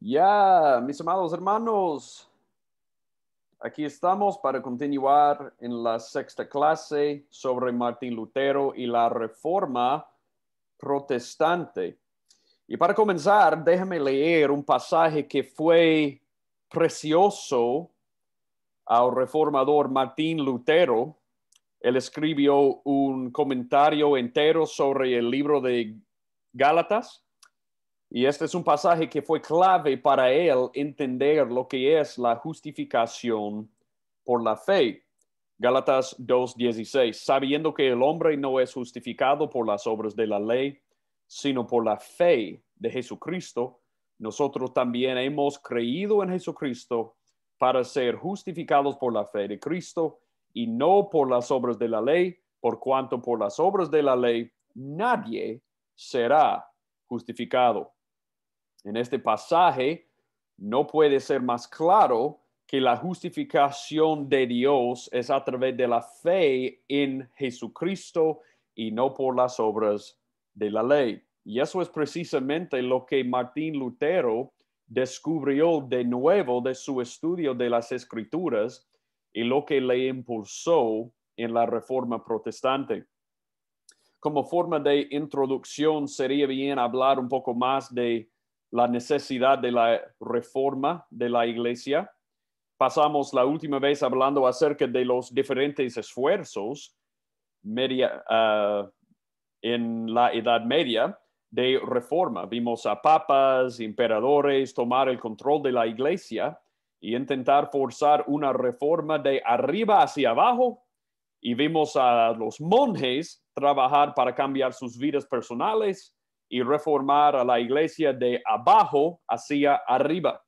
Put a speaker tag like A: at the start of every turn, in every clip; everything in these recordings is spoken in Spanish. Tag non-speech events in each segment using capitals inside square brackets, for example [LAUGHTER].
A: Ya, mis amados hermanos, aquí estamos para continuar en la sexta clase sobre Martín Lutero y la reforma protestante. Y para comenzar, déjame leer un pasaje que fue precioso al reformador Martín Lutero. Él escribió un comentario entero sobre el libro de Gálatas y este es un pasaje que fue clave para él entender lo que es la justificación por la fe. Gálatas 2:16, sabiendo que el hombre no es justificado por las obras de la ley, sino por la fe de Jesucristo, nosotros también hemos creído en Jesucristo para ser justificados por la fe de Cristo y no por las obras de la ley, por cuanto por las obras de la ley nadie será justificado en este pasaje, no puede ser más claro que la justificación de Dios es a través de la fe en Jesucristo y no por las obras de la ley. Y eso es precisamente lo que Martín Lutero descubrió de nuevo de su estudio de las escrituras y lo que le impulsó en la reforma protestante. Como forma de introducción, sería bien hablar un poco más de la necesidad de la reforma de la iglesia. Pasamos la última vez hablando acerca de los diferentes esfuerzos media, ah, en la Edad Media de reforma. Vimos a papas, emperadores tomar el control de la iglesia y intentar forzar una reforma de arriba hacia abajo. Y vimos a los monjes trabajar para cambiar sus vidas personales y reformar a la iglesia de abajo hacia arriba.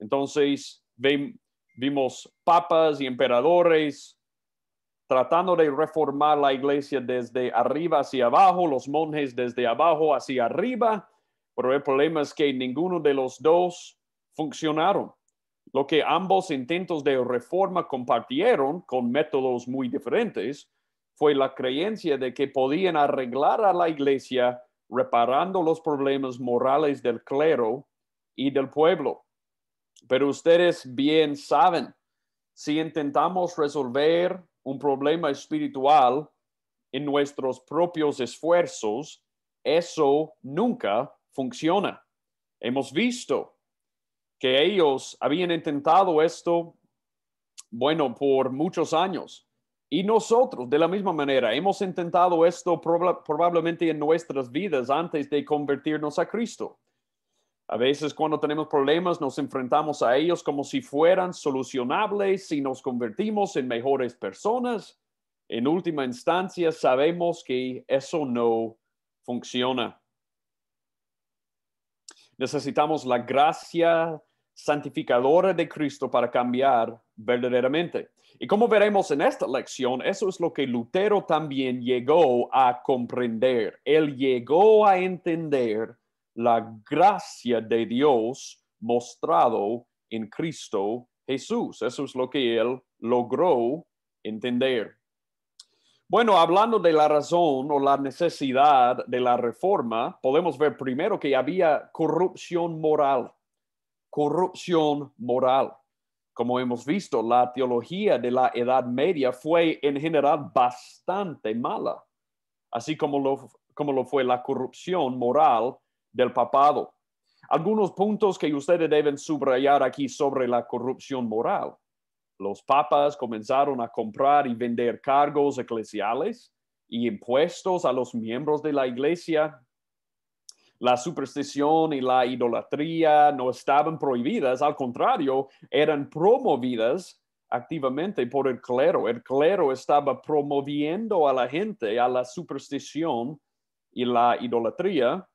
A: Entonces vimos papas y emperadores tratando de reformar la iglesia desde arriba hacia abajo, los monjes desde abajo hacia arriba, pero el problema es que ninguno de los dos funcionaron. Lo que ambos intentos de reforma compartieron con métodos muy diferentes fue la creencia de que podían arreglar a la iglesia reparando los problemas morales del clero y del pueblo. Pero ustedes bien saben, si intentamos resolver un problema espiritual en nuestros propios esfuerzos, eso nunca funciona. Hemos visto que ellos habían intentado esto, bueno, por muchos años y nosotros, de la misma manera, hemos intentado esto probablemente en nuestras vidas antes de convertirnos a Cristo. A veces cuando tenemos problemas nos enfrentamos a ellos como si fueran solucionables si nos convertimos en mejores personas. En última instancia, sabemos que eso no funciona. Necesitamos la gracia santificadora de Cristo para cambiar verdaderamente. Y como veremos en esta lección, eso es lo que Lutero también llegó a comprender. Él llegó a entender la gracia de Dios mostrado en Cristo Jesús. Eso es lo que él logró entender. Bueno, hablando de la razón o la necesidad de la reforma, podemos ver primero que había corrupción moral corrupción moral. Como hemos visto, la teología de la Edad Media fue en general bastante mala, así como lo, como lo fue la corrupción moral del papado. Algunos puntos que ustedes deben subrayar aquí sobre la corrupción moral. Los papas comenzaron a comprar y vender cargos eclesiales y impuestos a los miembros de la iglesia la superstición y la idolatría no estaban prohibidas, al contrario, eran promovidas activamente por el clero. El clero estaba promoviendo a la gente a la superstición y la idolatría.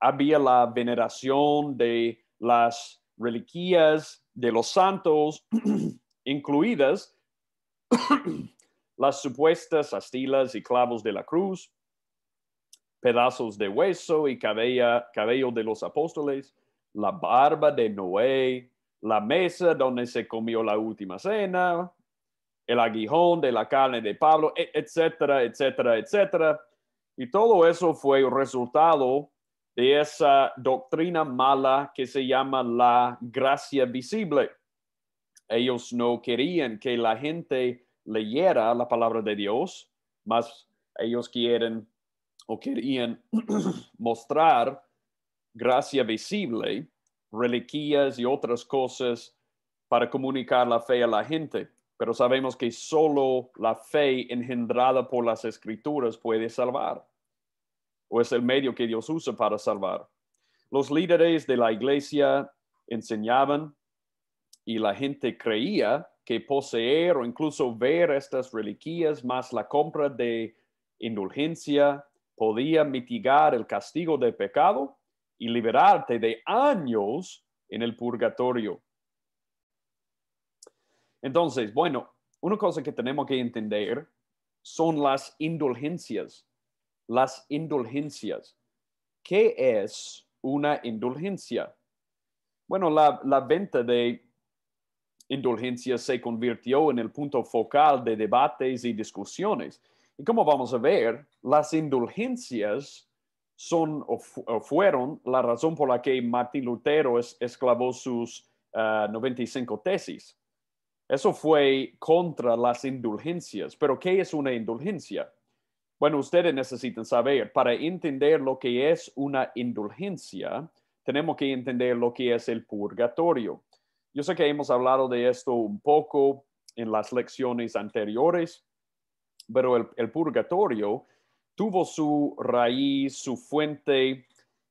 A: Había la veneración de las reliquias de los santos, [CLEARS THROAT] incluidas [CLEARS THROAT] las supuestas astilas y clavos de la cruz, pedazos de hueso y cabello de los apóstoles, la barba de Noé, la mesa donde se comió la última cena, el aguijón de la carne de Pablo, e, etcétera, etcétera, etcétera. Y todo eso fue resultado de esa doctrina mala que se llama la gracia visible. Ellos no querían que la gente leyera la palabra de Dios, mas ellos quieren o querían [CLEARS THROAT] mostrar gracia visible, reliquias y otras cosas para comunicar la fe a la gente. Pero sabemos que solo la fe engendrada por las escrituras puede salvar, o es el medio que Dios usa para salvar. Los líderes de la iglesia enseñaban y la gente creía que poseer o incluso ver estas reliquias más la compra de indulgencia podía mitigar el castigo del pecado y liberarte de años en el purgatorio. Entonces, bueno, una cosa que tenemos que entender son las indulgencias. Las indulgencias. ¿Qué es una indulgencia? Bueno, la, venta de indulgencias se convirtió en el punto focal de debates y discusiones y como vamos a ver, las indulgencias son o, fueron la razón por la que Martín Lutero esclavó sus 95 eh, tesis. Eso fue contra las indulgencias. Pero ¿qué es una indulgencia? Bueno, ustedes necesitan saber, para entender lo que es una indulgencia, tenemos que entender lo que es el purgatorio. Yo sé que hemos hablado de esto un poco en las lecciones anteriores, pero el, purgatorio tuvo su raíz, su fuente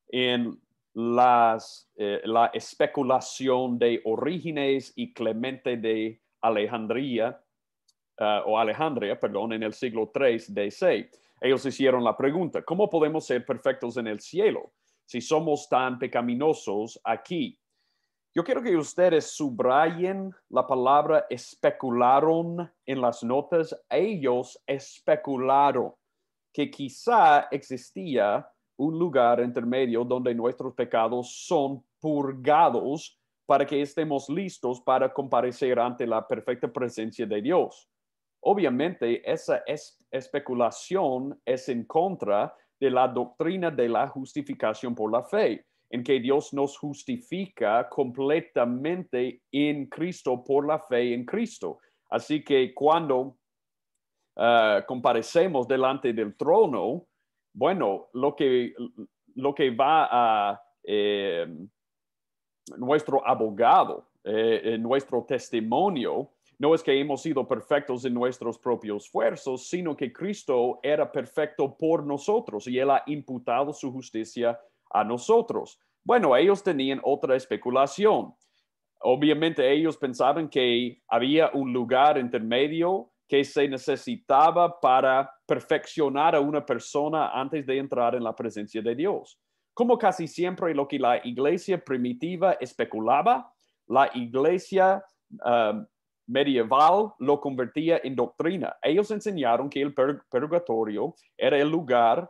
A: en las, eh, la especulación de Orígenes y Clemente de Alejandría, eh, o Alejandría, perdón, en el siglo de DC. Ellos hicieron la pregunta, ¿cómo podemos ser perfectos en el cielo si somos tan pecaminosos aquí? Yo quiero que ustedes subrayen la palabra especularon en las notas. Ellos especularon que quizá existía un lugar intermedio donde nuestros pecados son purgados para que estemos listos para comparecer ante la perfecta presencia de Dios. Obviamente, esa especulación es en contra de la doctrina de la justificación por la fe en que Dios nos justifica completamente en Cristo por la fe en Cristo. Así que cuando eh, comparecemos delante del trono, bueno, lo que, lo que va a eh, nuestro abogado, eh, nuestro testimonio, no es que hemos sido perfectos en nuestros propios esfuerzos, sino que Cristo era perfecto por nosotros y Él ha imputado su justicia a nosotros. Bueno, ellos tenían otra especulación. Obviamente ellos pensaban que había un lugar intermedio que se necesitaba para perfeccionar a una persona antes de entrar en la presencia de Dios. Como casi siempre lo que la iglesia primitiva especulaba, la iglesia um, medieval lo convertía en doctrina. Ellos enseñaron que el purgatorio era el lugar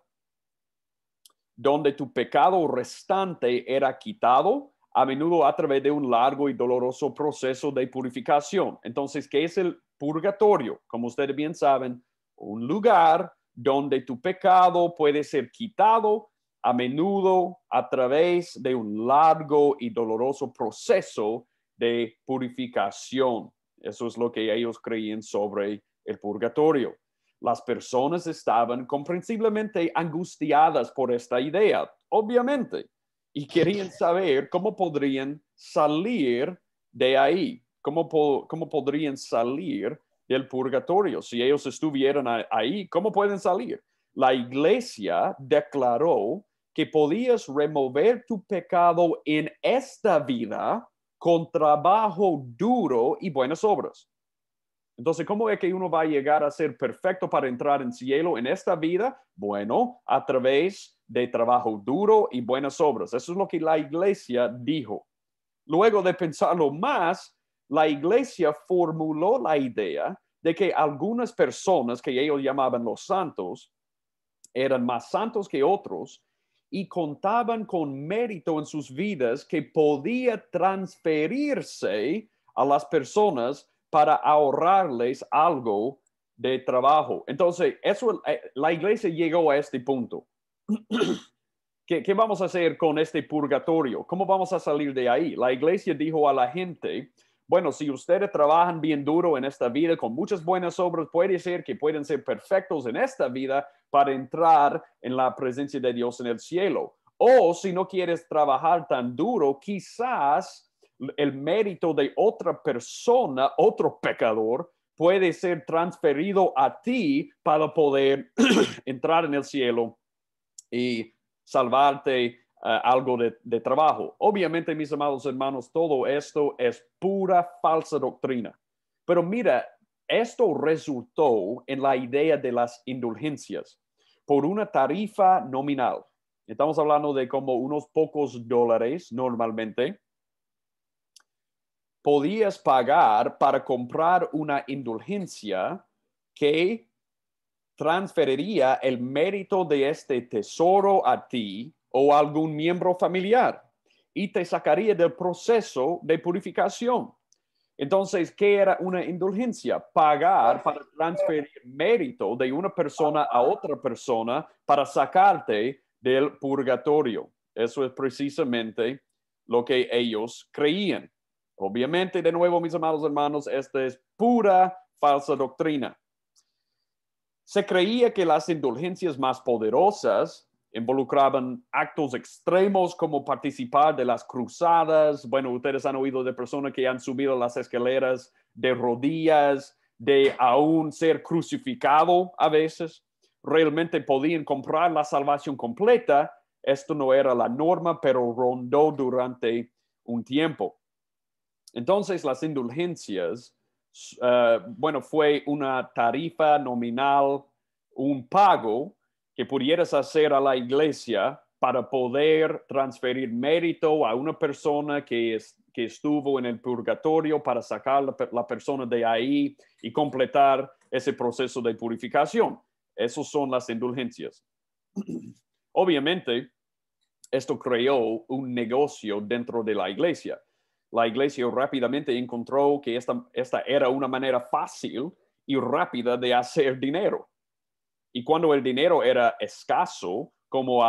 A: donde tu pecado restante era quitado, a menudo a través de un largo y doloroso proceso de purificación. Entonces, ¿qué es el purgatorio? Como ustedes bien saben, un lugar donde tu pecado puede ser quitado a menudo a través de un largo y doloroso proceso de purificación. Eso es lo que ellos creían sobre el purgatorio. Las personas estaban comprensiblemente angustiadas por esta idea, obviamente, y querían [LAUGHS] saber cómo podrían salir de ahí, cómo, podrían salir del purgatorio. Si ellos estuvieran ahí, ¿cómo pueden salir? La iglesia declaró que podías remover tu pecado en esta vida con trabajo duro y buenas obras. Entonces, ¿cómo es que uno va a llegar a ser perfecto para entrar en cielo en esta vida? Bueno, a través de trabajo duro y buenas obras. Eso es lo que la iglesia dijo. Luego de pensarlo más, la iglesia formuló la idea de que algunas personas que ellos llamaban los santos eran más santos que otros y contaban con mérito en sus vidas que podía transferirse a las personas para ahorrarles algo de trabajo. Entonces, eso, eh, la iglesia llegó a este punto. [CLEARS THROAT] ¿Qué, vamos a hacer con este purgatorio? ¿Cómo vamos a salir de ahí? La iglesia dijo a la gente, bueno, si ustedes trabajan bien duro en esta vida con muchas buenas obras, puede ser que pueden ser perfectos en esta vida para entrar en la presencia de Dios en el cielo. O si no quieres trabajar tan duro, quizás el mérito de otra persona, otro pecador, puede ser transferido a ti para poder [CLEARS THROAT] entrar en el cielo y salvarte eh, algo de, de trabajo. Obviamente, mis amados hermanos, todo esto es pura falsa doctrina. Pero mira, esto resultó en la idea de las indulgencias por una tarifa nominal. Estamos hablando de como unos pocos dólares normalmente podías pagar para comprar una indulgencia que transferiría el mérito de este tesoro a ti o a algún miembro familiar y te sacaría del proceso de purificación. Entonces, ¿qué era una indulgencia? Pagar para transferir mérito de una persona a otra persona para sacarte del purgatorio. Eso es precisamente lo que ellos creían. Obviamente, de nuevo, mis amados hermanos, esta es pura falsa doctrina. Se creía que las indulgencias más poderosas involucraban actos extremos como participar de las cruzadas. Bueno, ustedes han oído de personas que han subido las escaleras de rodillas, de aún ser crucificado a veces. Realmente podían comprar la salvación completa. Esto no era la norma, pero rondó durante un tiempo. Entonces, las indulgencias, eh, bueno, fue una tarifa nominal, un pago que pudieras hacer a la iglesia para poder transferir mérito a una persona que, estuvo en el purgatorio para sacar la, la persona de ahí y completar ese proceso de purificación. Esas son las indulgencias. [CLEARS THROAT] Obviamente, esto creó un negocio dentro de la iglesia la iglesia rápidamente encontró que esta, esta era una manera fácil y rápida de hacer dinero. Y cuando el dinero era escaso, como,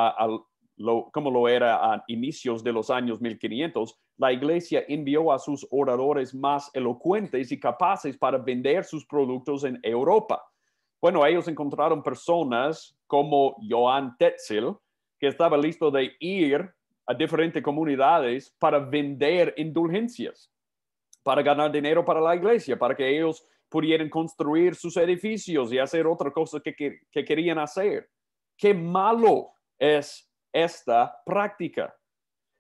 A: lo, como lo era a inicios de los años 1500, la iglesia envió a sus oradores más elocuentes y capaces para vender sus productos en Europa. Bueno, ellos encontraron personas como Joan Tetzel, que estaba listo de ir a diferentes comunidades para vender indulgencias, para ganar dinero para la iglesia, para que ellos pudieran construir sus edificios y hacer otra cosa que, querían hacer. Qué malo es esta práctica.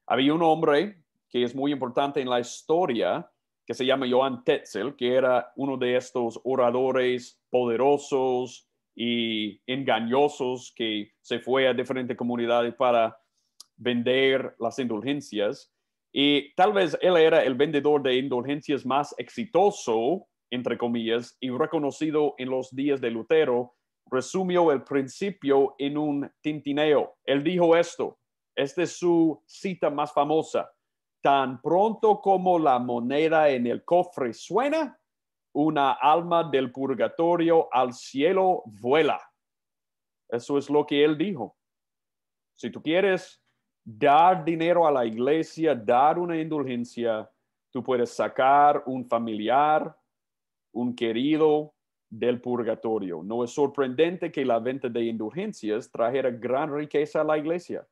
A: Había un hombre que es muy importante en la historia, que se llama Johann Tetzel, que era uno de estos oradores poderosos y engañosos que se fue a diferentes comunidades para vender las indulgencias. Y tal vez él era el vendedor de indulgencias más exitoso, entre comillas, y reconocido en los días de Lutero, resumió el principio en un tintineo. Él dijo esto, esta es su cita más famosa, tan pronto como la moneda en el cofre suena, una alma del purgatorio al cielo vuela. Eso es lo que él dijo. Si tú quieres dar dinero a la iglesia, dar una indulgencia, tú puedes sacar un familiar, un querido del purgatorio. No es sorprendente que la venta de indulgencias trajera gran riqueza a la iglesia.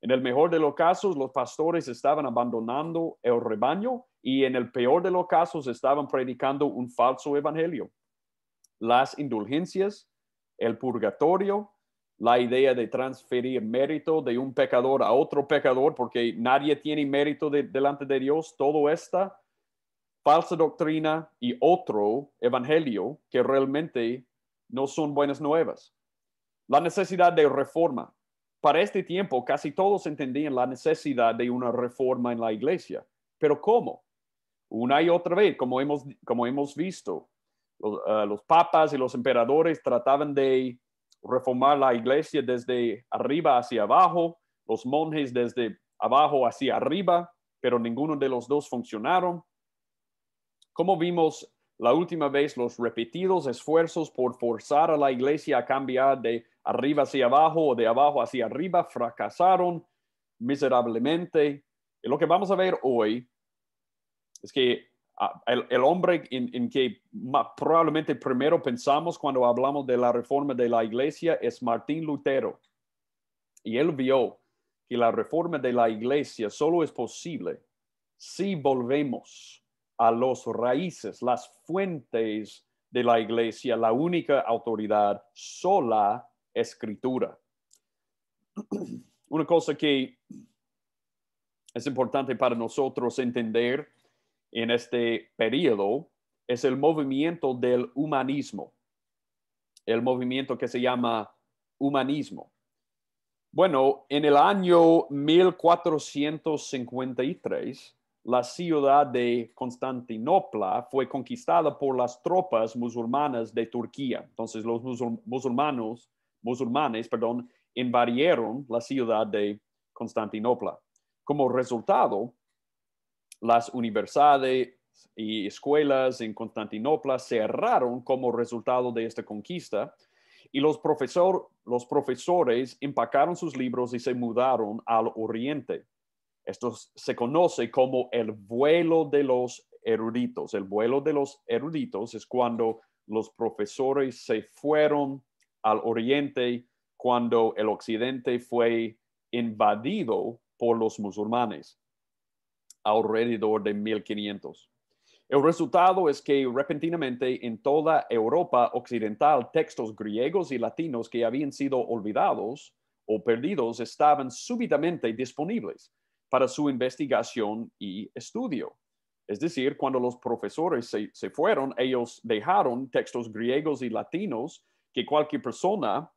A: En el mejor de los casos, los pastores estaban abandonando el rebaño y en el peor de los casos estaban predicando un falso evangelio. Las indulgencias, el purgatorio la idea de transferir mérito de un pecador a otro pecador, porque nadie tiene mérito delante de Dios, todo esta falsa doctrina y otro evangelio que realmente no son buenas nuevas. La necesidad de reforma. Para este tiempo casi todos entendían la necesidad de una reforma en la iglesia, pero ¿cómo? Una y otra vez, como hemos, como hemos visto, los eh, papas y los emperadores trataban de reformar la iglesia desde arriba hacia abajo, los monjes desde abajo hacia arriba, pero ninguno de los dos funcionaron. Como vimos la última vez, los repetidos esfuerzos por forzar a la iglesia a cambiar de arriba hacia abajo o de abajo hacia arriba fracasaron miserablemente. Y lo que vamos a ver hoy es que el, hombre en, que probablemente primero pensamos cuando hablamos de la reforma de la iglesia es Martín Lutero. Y él vio que la reforma de la iglesia solo es posible si volvemos a los raíces, las fuentes de la iglesia, la única autoridad, sola escritura. Una cosa que es importante para nosotros entender en este periodo es el movimiento del humanismo, el movimiento que se llama humanismo. Bueno, en el año 1453, la ciudad de Constantinopla fue conquistada por las tropas musulmanas de Turquía. Entonces, los musulmanos, musulmanes, perdón, invadieron la ciudad de Constantinopla. Como resultado, las universidades y escuelas en Constantinopla cerraron como resultado de esta conquista y los, profesores empacaron sus libros y se mudaron al oriente. Esto se conoce como el vuelo de los eruditos. El vuelo de los eruditos es cuando los profesores se fueron al oriente cuando el occidente fue invadido por los musulmanes alrededor de 1500. El resultado es que repentinamente en toda Europa occidental textos griegos y latinos que habían sido olvidados o perdidos estaban súbitamente disponibles para su investigación y estudio. Es decir, cuando los profesores se, se, fueron, ellos dejaron textos griegos y latinos que cualquier persona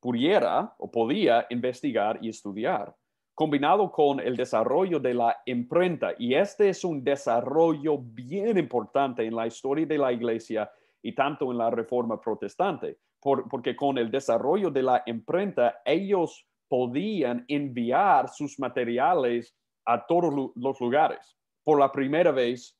A: pudiera o podía investigar y estudiar combinado con el desarrollo de la imprenta. Y este es un desarrollo bien importante en la historia de la iglesia y tanto en la reforma protestante, porque con el desarrollo de la imprenta ellos podían enviar sus materiales a todos los lugares por la primera vez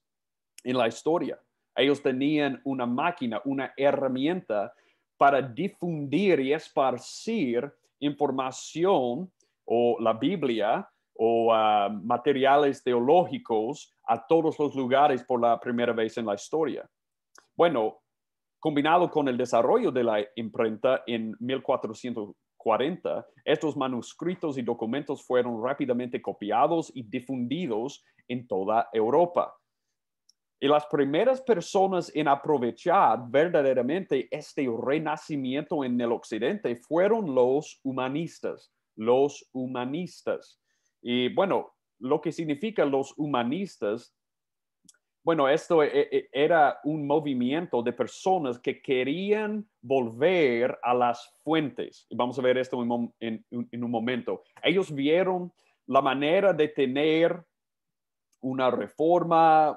A: en la historia. Ellos tenían una máquina, una herramienta para difundir y esparcir información o la Biblia o ah, materiales teológicos a todos los lugares por la primera vez en la historia. Bueno, combinado con el desarrollo de la imprenta en 1440, estos manuscritos y documentos fueron rápidamente copiados y difundidos en toda Europa. Y las primeras personas en aprovechar verdaderamente este renacimiento en el occidente fueron los humanistas, los humanistas. Y bueno, lo que significa los humanistas, bueno, esto e, e, era un movimiento de personas que querían volver a las fuentes. vamos a ver esto en, un momento. Ellos vieron la manera de tener una reforma,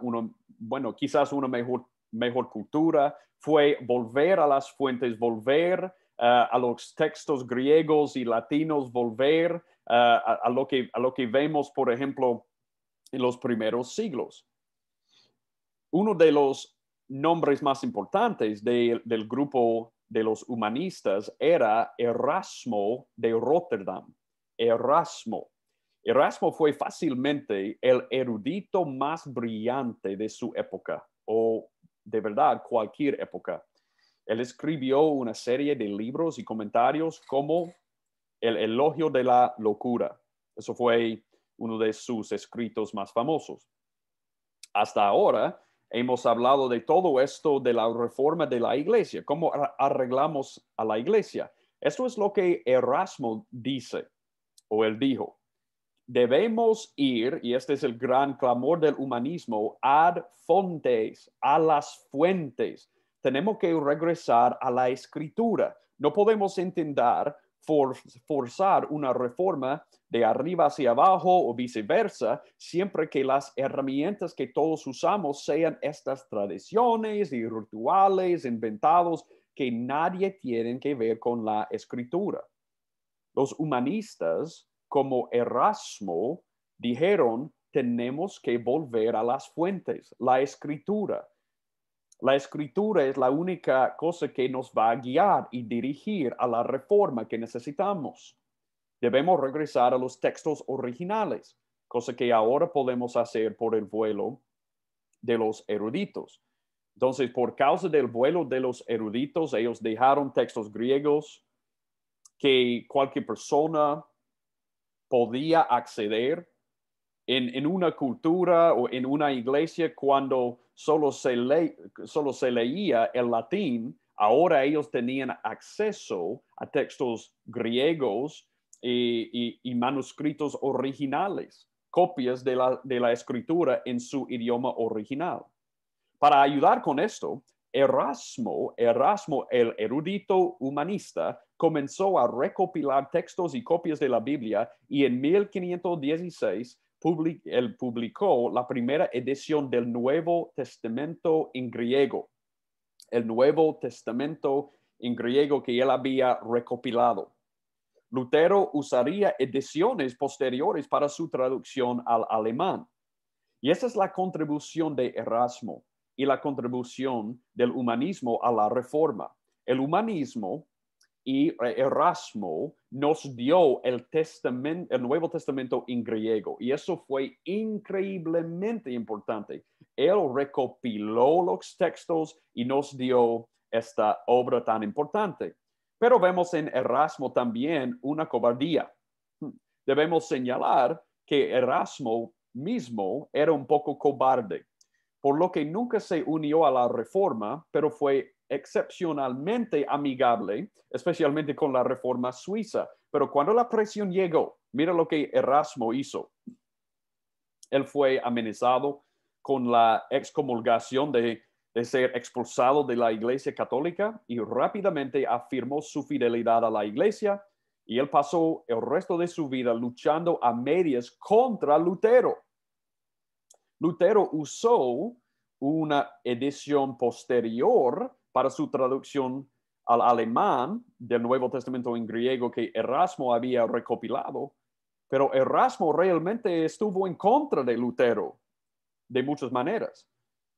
A: bueno, quizás una mejor, mejor cultura, fue volver a las fuentes, volver eh, a los textos griegos y latinos, volver eh, a, lo que, vemos, por ejemplo, en los primeros siglos. Uno de los nombres más importantes del grupo de los humanistas era Erasmo de Rotterdam. Erasmo. Erasmo fue fácilmente el erudito más brillante de su época, o de verdad cualquier época. Él escribió una serie de libros y comentarios como El elogio de la locura. Eso fue uno de sus escritos más famosos. Hasta ahora hemos hablado de todo esto de la reforma de la iglesia, cómo arreglamos a la iglesia. Esto es lo que Erasmo dice, o él dijo. Debemos ir, y este es el gran clamor del humanismo, a las fuentes, tenemos que regresar a la escritura. No podemos intentar forzar una reforma de arriba hacia abajo o viceversa, siempre que las herramientas que todos usamos sean estas tradiciones y rituales inventados que nadie tienen que ver con la escritura. Los humanistas, como Erasmo, dijeron, tenemos que volver a las fuentes, la escritura, la escritura es la única cosa que nos va a guiar y dirigir a la reforma que necesitamos. Debemos regresar a los textos originales, cosa que ahora podemos hacer por el vuelo de los eruditos. Entonces, por causa del vuelo de los eruditos, ellos dejaron textos griegos que cualquier persona podía acceder en, una cultura o en una iglesia cuando solo se, solo se leía el latín, ahora ellos tenían acceso a textos griegos eh, y, y manuscritos originales, copias de la, de la escritura en su idioma original. Para ayudar con esto, Erasmo, Erasmo el erudito humanista, comenzó a recopilar textos y copias de la Biblia y en 1516 publicó la primera edición del Nuevo Testamento en griego, el Nuevo Testamento en griego que él había recopilado. Lutero usaría ediciones posteriores para su traducción al alemán. Y esa es la contribución de Erasmo y la contribución del humanismo a la reforma. El humanismo y e-, Erasmo nos dio el, Nuevo Testamento en griego y eso fue increíblemente importante. Él recopiló los textos y nos dio esta obra tan importante. Pero vemos en Erasmo también una cobardía. Debemos señalar que Erasmo mismo era un poco cobarde, por lo que nunca se unió a la reforma, pero fue excepcionalmente amigable, especialmente con la reforma suiza. Pero cuando la presión llegó, mira lo que Erasmo hizo. Él fue amenazado con la excomulgación de, ser expulsado de la Iglesia Católica y rápidamente afirmó su fidelidad a la Iglesia y él pasó el resto de su vida luchando a medias contra Lutero. Lutero usó una edición posterior para su traducción al alemán del Nuevo Testamento en griego que Erasmo había recopilado, pero Erasmo realmente estuvo en contra de Lutero de muchas maneras.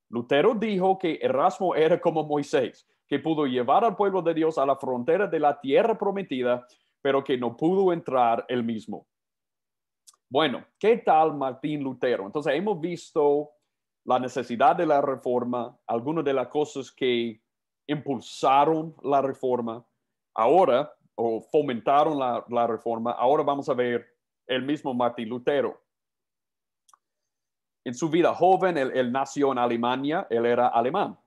A: Lutero dijo que Erasmo era como Moisés, que pudo llevar al pueblo de Dios a la frontera de la tierra prometida, pero que no pudo entrar él mismo. Bueno, ¿qué tal Martín Lutero? Entonces hemos visto la necesidad de la reforma, algunas de las cosas que impulsaron la reforma, ahora, o fomentaron la, reforma, ahora vamos a ver el mismo Martín Lutero. En su vida joven, él, nació en Alemania, él era alemán.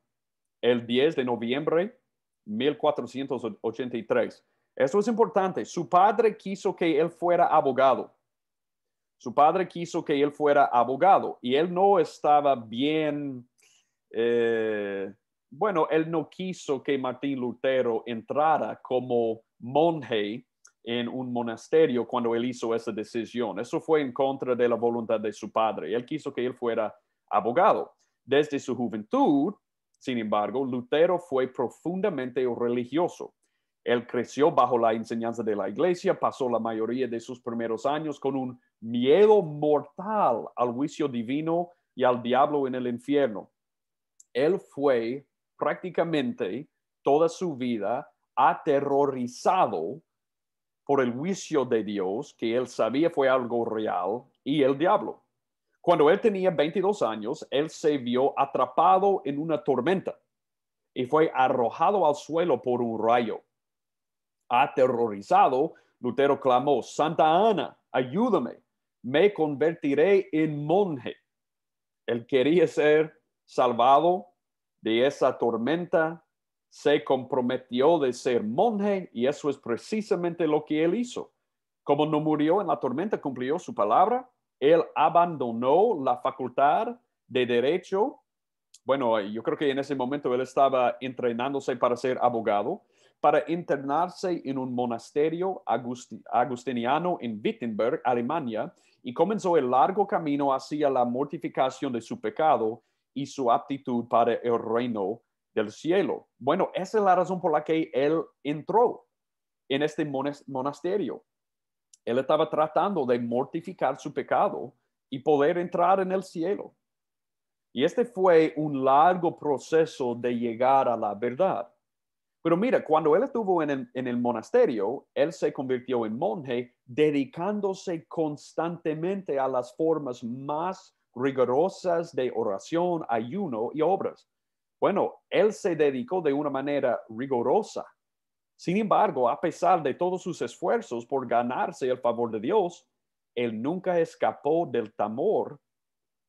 A: El 10 de noviembre 1483. Esto es importante. Su padre quiso que él fuera abogado. Su padre quiso que él fuera abogado y él no estaba bien eh, bueno, él no quiso que Martín Lutero entrara como monje en un monasterio cuando él hizo esa decisión. Eso fue en contra de la voluntad de su padre. Él quiso que él fuera abogado. Desde su juventud, sin embargo, Lutero fue profundamente religioso. Él creció bajo la enseñanza de la iglesia, pasó la mayoría de sus primeros años con un miedo mortal al juicio divino y al diablo en el infierno. Él fue prácticamente toda su vida aterrorizado por el juicio de Dios que él sabía fue algo real y el diablo. Cuando él tenía 22 años, él se vio atrapado en una tormenta y fue arrojado al suelo por un rayo. Aterrorizado, Lutero clamó, Santa Ana, ayúdame, me convertiré en monje. Él quería ser salvado de esa tormenta, se comprometió de ser monje y eso es precisamente lo que él hizo. Como no murió en la tormenta, cumplió su palabra, él abandonó la facultad de derecho. Bueno, yo creo que en ese momento él estaba entrenándose para ser abogado, para internarse en un monasterio agustiniano en Wittenberg, Alemania, y comenzó el largo camino hacia la mortificación de su pecado y su aptitud para el reino del cielo. Bueno, esa es la razón por la que él entró en este monasterio. Él estaba tratando de mortificar su pecado y poder entrar en el cielo. Y este fue un largo proceso de llegar a la verdad. Pero mira, cuando él estuvo en el, monasterio, él se convirtió en monje, dedicándose constantemente a las formas más Rigorosas de oración, ayuno y obras. Bueno, él se dedicó de una manera rigurosa. Sin embargo, a pesar de todos sus esfuerzos por ganarse el favor de Dios, él nunca escapó del temor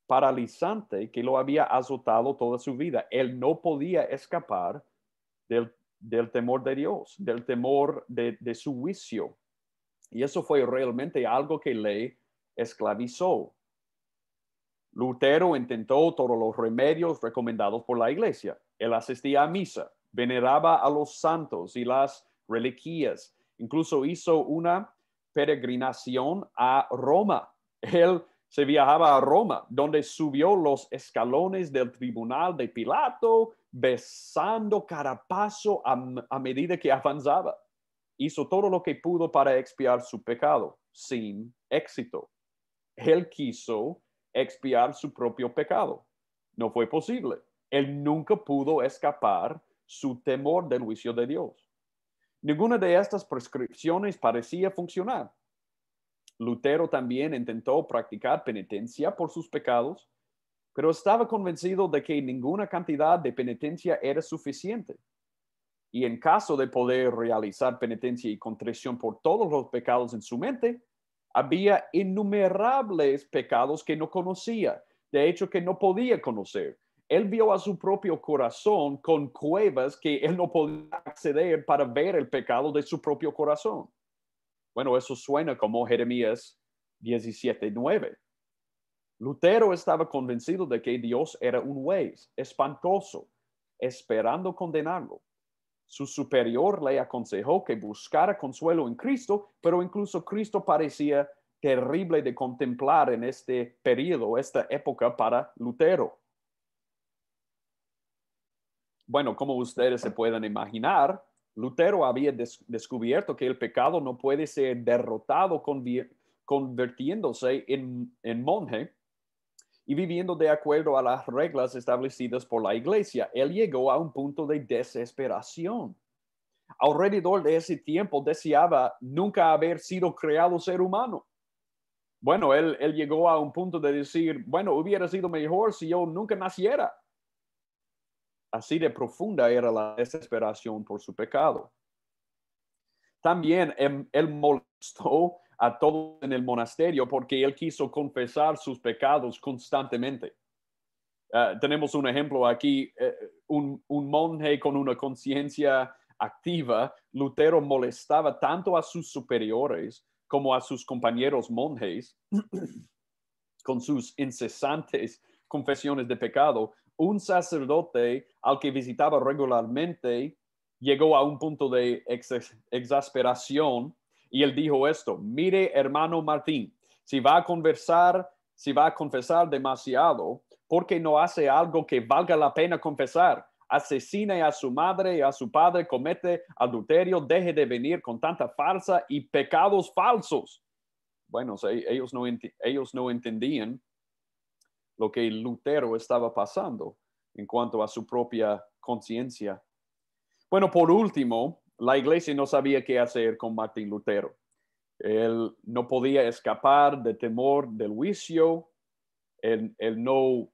A: paralizante que lo había azotado toda su vida. Él no podía escapar del, temor de Dios, del temor de, de su juicio. Y eso fue realmente algo que le esclavizó. Lutero intentó todos los remedios recomendados por la iglesia. Él asistía a misa, veneraba a los santos y las reliquias. Incluso hizo una peregrinación a Roma. Él se viajaba a Roma, donde subió los escalones del tribunal de Pilato, besando cada paso a, a medida que avanzaba. Hizo todo lo que pudo para expiar su pecado, sin éxito. Él quiso expiar su propio pecado. No fue posible. Él nunca pudo escapar su temor del juicio de Dios. Ninguna de estas prescripciones parecía funcionar. Lutero también intentó practicar penitencia por sus pecados, pero estaba convencido de que ninguna cantidad de penitencia era suficiente. Y en caso de poder realizar penitencia y contrición por todos los pecados en su mente, había innumerables pecados que no conocía, de hecho que no podía conocer. Él vio a su propio corazón con cuevas que él no podía acceder para ver el pecado de su propio corazón. Bueno, eso suena como Jeremías 17:9. Lutero estaba convencido de que Dios era un juez espantoso, esperando condenarlo. Su superior le aconsejó que buscara consuelo en Cristo, pero incluso Cristo parecía terrible de contemplar en este periodo, esta época para Lutero. Bueno, como ustedes se pueden imaginar, Lutero había descubierto que el pecado no puede ser derrotado convirtiéndose en monje, y viviendo de acuerdo a las reglas establecidas por la iglesia. Él llegó a un punto de desesperación. Alrededor de ese tiempo deseaba nunca haber sido creado ser humano. Bueno, él, llegó a un punto de decir, bueno, hubiera sido mejor si yo nunca naciera. Así de profunda era la desesperación por su pecado. También el em, él molestó a todos en el monasterio porque él quiso confesar sus pecados constantemente. Eh, tenemos un ejemplo aquí, eh, un, monje con una conciencia activa, Lutero molestaba tanto a sus superiores como a sus compañeros monjes [CLEARS THROAT] con sus incesantes confesiones de pecado. Un sacerdote al que visitaba regularmente llegó a un punto de exasperación y él dijo esto, mire hermano Martín, si va a conversar, si va a confesar demasiado, porque no hace algo que valga la pena confesar? Asesina a su madre y a su padre, comete adulterio, deje de venir con tanta falsa y pecados falsos. Bueno, ellos no, ellos no entendían lo que Lutero estaba pasando en cuanto a su propia conciencia. Bueno, por último, la iglesia no sabía qué hacer con Martín Lutero. Él no podía escapar de temor del juicio, él, no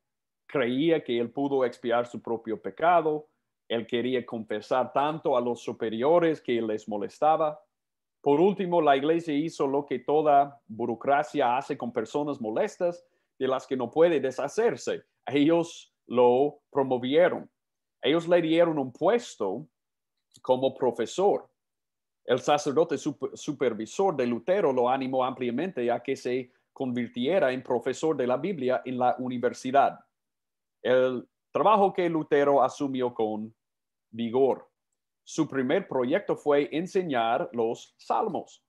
A: creía que él pudo expiar su propio pecado, él quería confesar tanto a los superiores que les molestaba. Por último, la iglesia hizo lo que toda burocracia hace con personas molestas de las que no puede deshacerse. Ellos lo promovieron. Ellos le dieron un puesto como profesor. El sacerdote supervisor de Lutero lo animó ampliamente a que se convirtiera en profesor de la Biblia en la universidad. El trabajo que Lutero asumió con vigor. Su primer proyecto fue enseñar los salmos.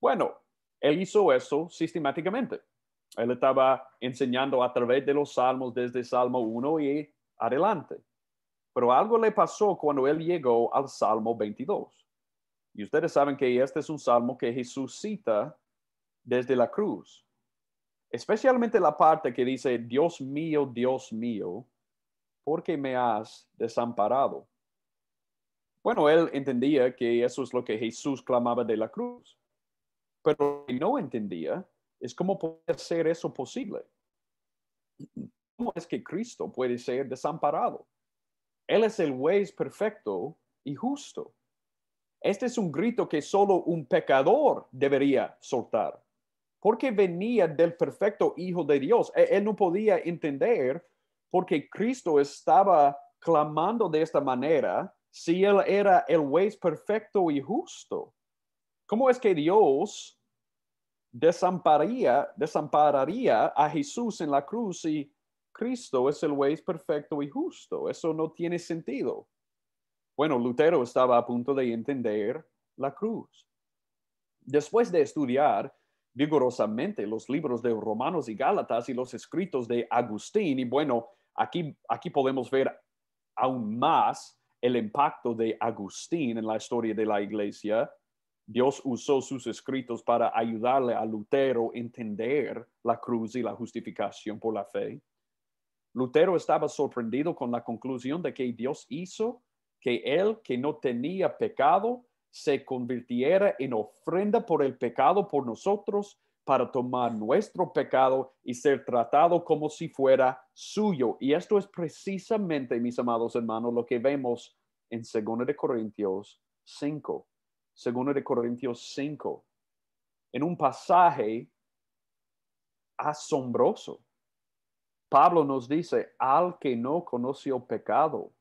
A: Bueno, él hizo eso sistemáticamente. Él estaba enseñando a través de los salmos desde Salmo 1 y adelante. Pero algo le pasó cuando él llegó al Salmo 22. Y ustedes saben que este es un salmo que Jesús cita desde la cruz. Especialmente la parte que dice, Dios mío, Dios mío, ¿por qué me has desamparado? Bueno, él entendía que eso es lo que Jesús clamaba de la cruz. Pero no entendía es cómo puede ser eso posible. ¿Cómo es que Cristo puede ser desamparado? Él es el juez perfecto y justo. Este es un grito que solo un pecador debería soltar, porque venía del perfecto Hijo de Dios. E-, él no podía entender porque Cristo estaba clamando de esta manera si Él era el juez perfecto y justo. ¿Cómo es que Dios desampararía, desampararía a Jesús en la cruz y Cristo es el juez perfecto y justo. Eso no tiene sentido. Bueno, Lutero estaba a punto de entender la cruz. Después de estudiar vigorosamente los libros de Romanos y Gálatas y los escritos de Agustín, y bueno, aquí, aquí podemos ver aún más el impacto de Agustín en la historia de la iglesia. Dios usó sus escritos para ayudarle a Lutero a entender la cruz y la justificación por la fe. Lutero estaba sorprendido con la conclusión de que Dios hizo que él, que no tenía pecado, se convirtiera en ofrenda por el pecado por nosotros para tomar nuestro pecado y ser tratado como si fuera suyo. Y esto es precisamente, mis amados hermanos, lo que vemos en 2 de Corintios 5. 2 de Corintios 5. En un pasaje asombroso Pablo nos dice, al que no conoció pecado,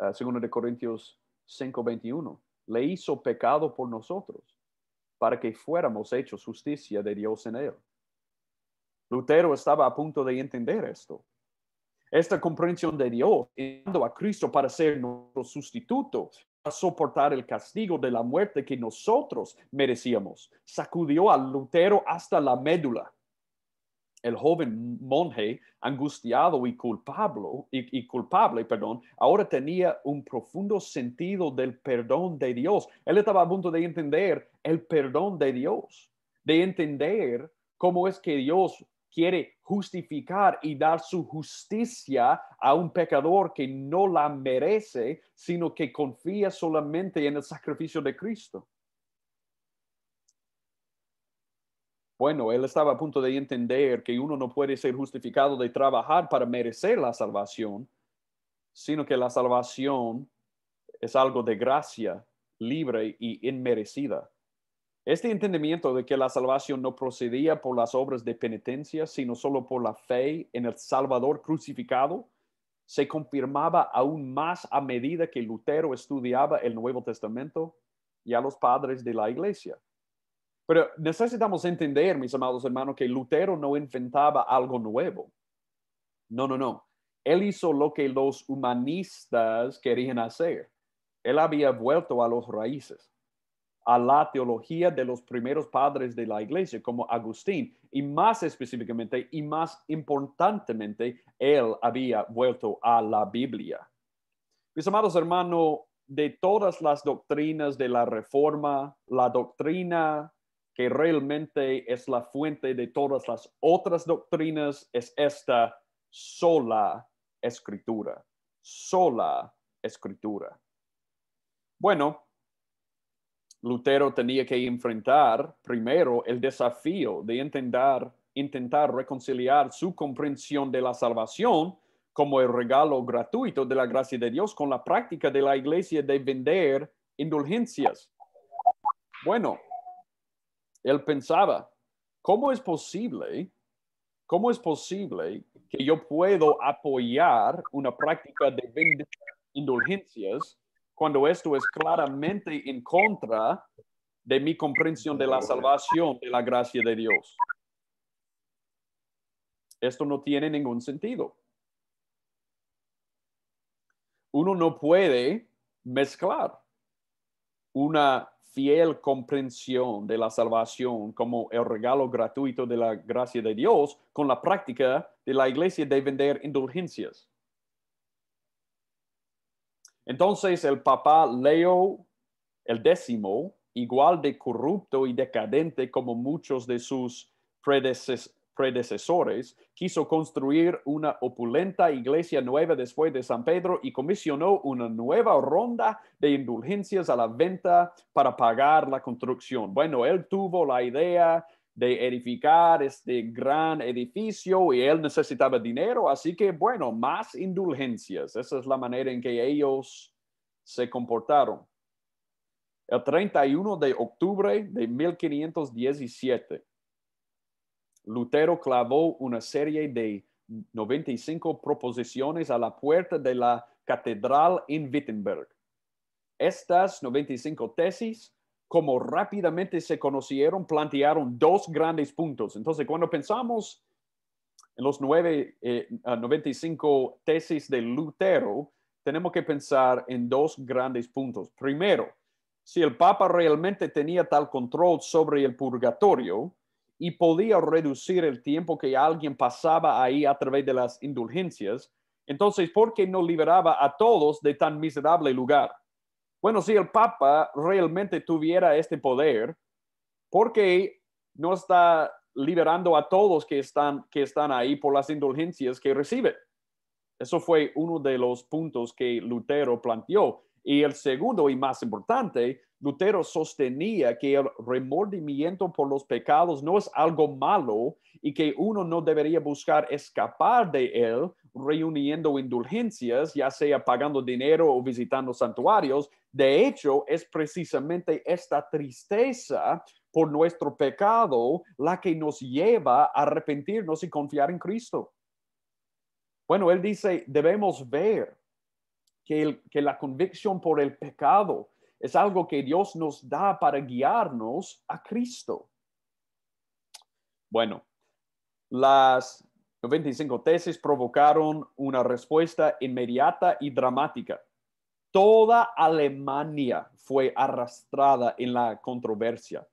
A: eh, segundo de Corintios 5:21, le hizo pecado por nosotros, para que fuéramos hechos justicia de Dios en él. Lutero estaba a punto de entender esto. Esta comprensión de Dios, dando a Cristo para ser nuestro sustituto, a soportar el castigo de la muerte que nosotros merecíamos, sacudió a Lutero hasta la médula el joven monje, angustiado y culpable, y, culpable, perdón, ahora tenía un profundo sentido del perdón de Dios. Él estaba a punto de entender el perdón de Dios, de entender cómo es que Dios quiere justificar y dar su justicia a un pecador que no la merece, sino que confía solamente en el sacrificio de Cristo. Bueno, él estaba a punto de entender que uno no puede ser justificado de trabajar para merecer la salvación, sino que la salvación es algo de gracia libre y inmerecida. Este entendimiento de que la salvación no procedía por las obras de penitencia, sino solo por la fe en el Salvador crucificado, se confirmaba aún más a medida que Lutero estudiaba el Nuevo Testamento y a los padres de la Iglesia. Pero necesitamos entender, mis amados hermanos, que Lutero no inventaba algo nuevo. No, no, no. Él hizo lo que los humanistas querían hacer. Él había vuelto a los raíces, a la teología de los primeros padres de la iglesia, como Agustín, y más específicamente y más importantemente, él había vuelto a la Biblia. Mis amados hermanos, de todas las doctrinas de la Reforma, la doctrina que realmente es la fuente de todas las otras doctrinas, es esta sola escritura, sola escritura. Bueno, Lutero tenía que enfrentar primero el desafío de intentar, intentar reconciliar su comprensión de la salvación como el regalo gratuito de la gracia de Dios con la práctica de la iglesia de vender indulgencias. Bueno, él pensaba, ¿cómo es posible? ¿Cómo es posible que yo puedo apoyar una práctica de indulgencias cuando esto es claramente en contra de mi comprensión de la salvación, de la gracia de Dios? Esto no tiene ningún sentido. Uno no puede mezclar una fiel comprensión de la salvación como el regalo gratuito de la gracia de Dios con la práctica de la iglesia de vender indulgencias. Entonces el papá Leo el décimo, igual de corrupto y decadente como muchos de sus predecesores, predecesores, quiso construir una opulenta iglesia nueva después de San Pedro y comisionó una nueva ronda de indulgencias a la venta para pagar la construcción. Bueno, él tuvo la idea de edificar este gran edificio y él necesitaba dinero, así que bueno, más indulgencias. Esa es la manera en que ellos se comportaron. El 31 de octubre de 1517 Lutero clavó una serie de 95 proposiciones a la puerta de la catedral en Wittenberg. Estas 95 tesis, como rápidamente se conocieron, plantearon dos grandes puntos. Entonces, cuando pensamos en los 9, 95 eh, tesis de Lutero, tenemos que pensar en dos grandes puntos. Primero, si el Papa realmente tenía tal control sobre el purgatorio, y podía reducir el tiempo que alguien pasaba ahí a través de las indulgencias. Entonces, ¿por qué no liberaba a todos de tan miserable lugar? Bueno, si el Papa realmente tuviera este poder, ¿por qué no está liberando a todos que están, que están ahí por las indulgencias que recibe? Eso fue uno de los puntos que Lutero planteó. Y el segundo y más importante, Lutero sostenía que el remordimiento por los pecados no es algo malo y que uno no debería buscar escapar de él reuniendo indulgencias, ya sea pagando dinero o visitando santuarios. De hecho, es precisamente esta tristeza por nuestro pecado la que nos lleva a arrepentirnos y confiar en Cristo. Bueno, él dice, debemos ver que, la convicción por el pecado es algo que Dios nos da para guiarnos a Cristo. Bueno, las 95 tesis provocaron una respuesta inmediata y dramática. Toda Alemania fue arrastrada en la controversia.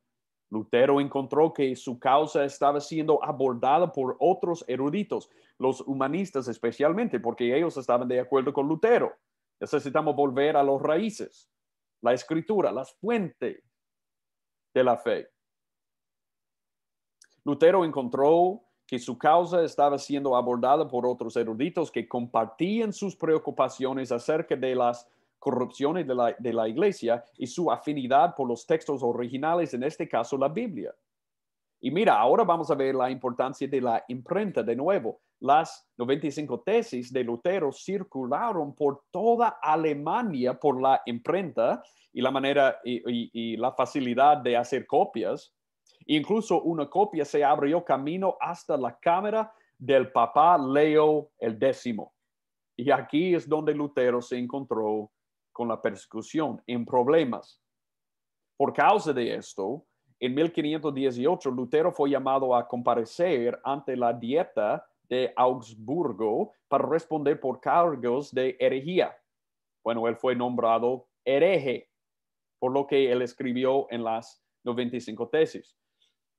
A: Lutero encontró que su causa estaba siendo abordada por otros eruditos, los humanistas especialmente, porque ellos estaban de acuerdo con Lutero. Necesitamos volver a los raíces, la escritura, las fuentes de la fe. Lutero encontró que su causa estaba siendo abordada por otros eruditos que compartían sus preocupaciones acerca de las corrupciones de la, de la iglesia y su afinidad por los textos originales, en este caso la Biblia. Y mira, ahora vamos a ver la importancia de la imprenta de nuevo las 95 tesis de Lutero circularon por toda Alemania por la imprenta y la manera y, la facilidad de hacer copias. Incluso una copia se abrió camino hasta la cámara del papá Leo el décimo. Y aquí es donde Lutero se encontró con la persecución, en problemas. Por causa de esto, en 1518 Lutero fue llamado a comparecer ante la dieta de Augsburgo para responder por cargos de herejía. Bueno, él fue nombrado hereje, por lo que él escribió en las 95 tesis.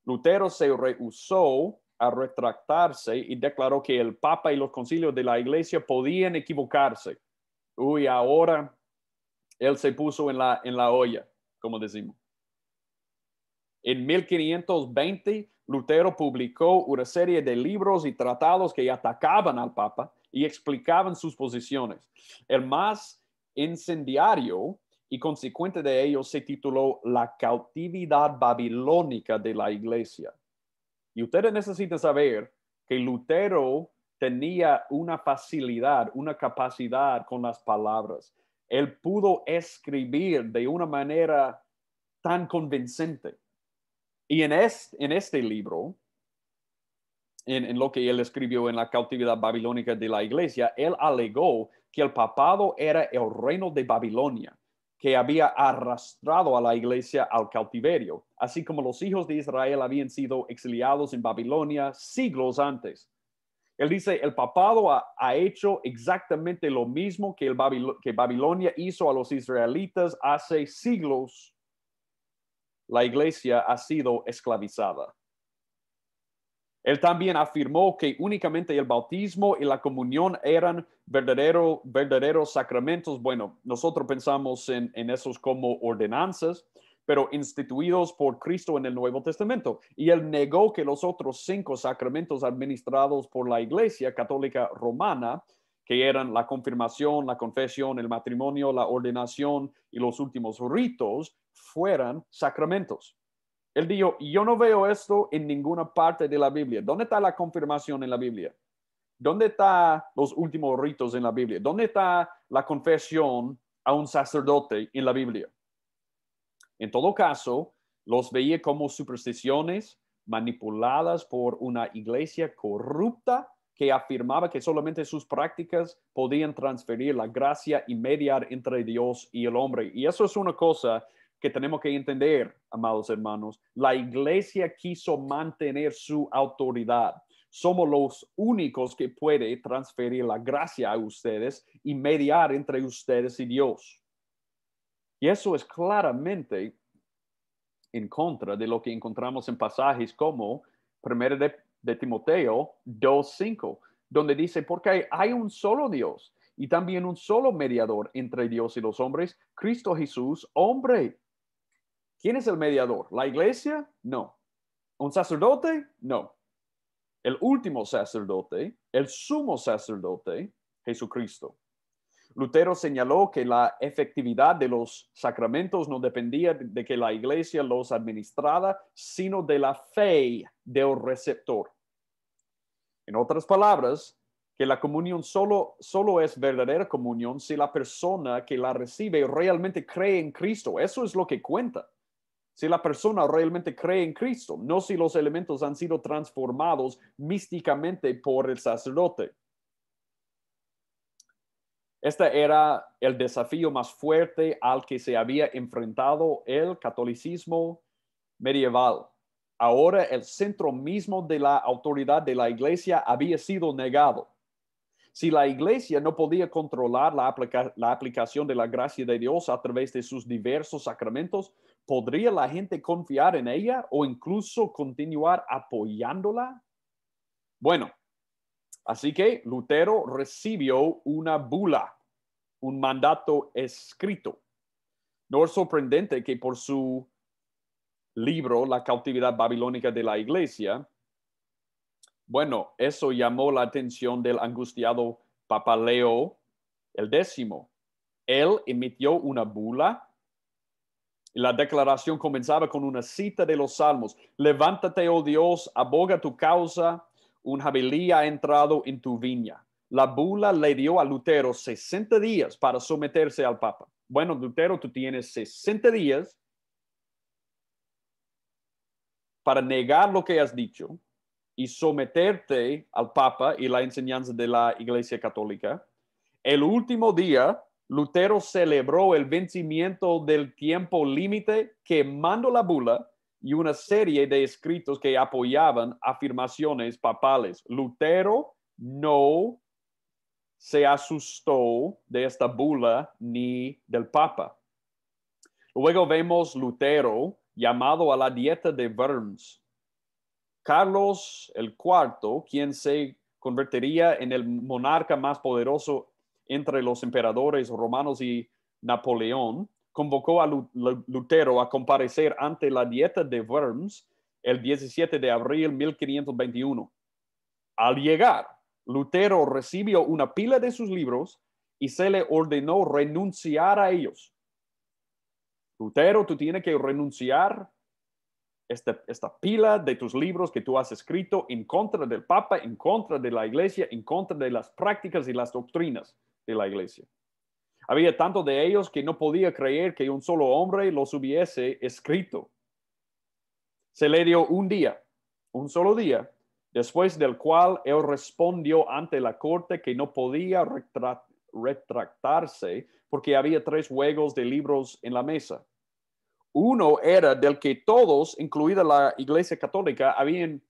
A: Lutero se rehusó a retractarse y declaró que el Papa y los concilios de la Iglesia podían equivocarse. Uy, ahora él se puso en la, en la olla, como decimos. En 1520 Lutero publicó una serie de libros y tratados que atacaban al Papa y explicaban sus posiciones. El más incendiario y consecuente de ellos se tituló La cautividad babilónica de la Iglesia. Y ustedes necesitan saber que Lutero tenía una facilidad, una capacidad con las palabras. Él pudo escribir de una manera tan convincente y en, este libro, en, lo que él escribió en la cautividad babilónica de la iglesia, él alegó que el papado era el reino de Babilonia, que había arrastrado a la iglesia al cautiverio, así como los hijos de Israel habían sido exiliados en Babilonia siglos antes. Él dice, el papado ha, hecho exactamente lo mismo que, el que Babilonia hizo a los israelitas hace siglos la iglesia ha sido esclavizada. Él también afirmó que únicamente el bautismo y la comunión eran verdadero, verdaderos sacramentos. Bueno, nosotros pensamos en esos como ordenanzas, pero instituidos por Cristo en el Nuevo Testamento. Y él negó que los otros cinco sacramentos administrados por la Iglesia Católica Romana que eran la confirmación, la confesión, el matrimonio, la ordenación y los últimos ritos, fueran sacramentos. Él dijo, yo no veo esto en ninguna parte de la Biblia. ¿Dónde está la confirmación en la Biblia? ¿Dónde están los últimos ritos en la Biblia? ¿Dónde está la confesión a un sacerdote en la Biblia? En todo caso, los veía como supersticiones manipuladas por una iglesia corrupta que afirmaba que solamente sus prácticas podían transferir la gracia y mediar entre Dios y el hombre. Y eso es una cosa que tenemos que entender, amados hermanos. La iglesia quiso mantener su autoridad. Somos los únicos que puede transferir la gracia a ustedes y mediar entre ustedes y Dios. Y eso es claramente en contra de lo que encontramos en pasajes como 1 de de Timoteo 2.5, donde dice, porque hay un solo Dios y también un solo mediador entre Dios y los hombres, Cristo Jesús, hombre. ¿Quién es el mediador? ¿La iglesia? No. ¿Un sacerdote? No. El último sacerdote, el sumo sacerdote, Jesucristo. Lutero señaló que la efectividad de los sacramentos no dependía de que la iglesia los administrara, sino de la fe del receptor. En otras palabras, que la comunión solo, solo es verdadera comunión si la persona que la recibe realmente cree en Cristo. Eso es lo que cuenta. Si la persona realmente cree en Cristo, no si los elementos han sido transformados místicamente por el sacerdote. Este era el desafío más fuerte al que se había enfrentado el catolicismo medieval. Ahora el centro mismo de la autoridad de la iglesia había sido negado. Si la iglesia no podía controlar la, la aplicación de la gracia de Dios a través de sus diversos sacramentos, ¿podría la gente confiar en ella o incluso continuar apoyándola? Bueno, Así que Lutero recibió una bula, un mandato escrito. No es sorprendente que por su libro, La cautividad babilónica de la iglesia, bueno, eso llamó la atención del angustiado Papa Leo el décimo. Él emitió una bula. La declaración comenzaba con una cita de los salmos. Levántate, oh Dios, aboga tu causa, un jabalí ha entrado en tu viña. La bula le dio a Lutero 60 días para someterse al Papa. Bueno, Lutero, tú tienes 60 días para negar lo que has dicho y someterte al Papa y la enseñanza de la Iglesia Católica. El último día, Lutero celebró el vencimiento del tiempo límite quemando la bula y una serie de escritos que apoyaban afirmaciones papales. Lutero no se asustó de esta bula ni del Papa. Luego vemos Lutero llamado a la dieta de Worms. Carlos el IV, quien se convertiría en el monarca más poderoso entre los emperadores romanos y Napoleón, convocó a Lutero a comparecer ante la Dieta de Worms el 17 de abril 1521. Al llegar, Lutero recibió una pila de sus libros y se le ordenó renunciar a ellos. Lutero, tú tienes que renunciar esta, esta pila de tus libros que tú has escrito en contra del Papa, en contra de la Iglesia, en contra de las prácticas y las doctrinas de la Iglesia. Había tanto de ellos que no podía creer que un solo hombre los hubiese escrito. Se le dio un día, un solo día, después del cual él respondió ante la corte que no podía retractarse porque había tres juegos de libros en la mesa. Uno era del que todos, incluida la Iglesia Católica, habían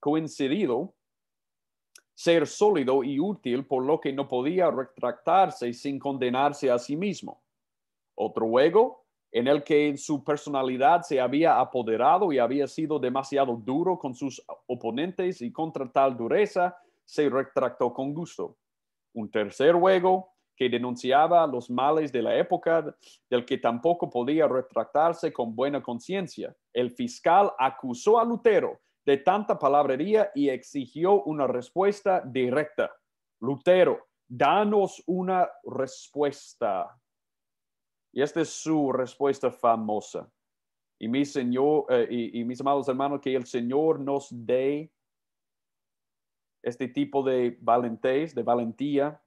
A: coincidido ser sólido y útil, por lo que no podía retractarse sin condenarse a sí mismo. Otro juego en el que su personalidad se había apoderado y había sido demasiado duro con sus oponentes y contra tal dureza se retractó con gusto. Un tercer juego que denunciaba los males de la época, del que tampoco podía retractarse con buena conciencia. El fiscal acusó a Lutero de tanta palabrería y exigió una respuesta directa. Lutero, danos una respuesta. Y esta es su respuesta famosa. Y, mi señor, eh, y, mis amados hermanos, que el Señor nos dé este tipo de valentés, de valentía,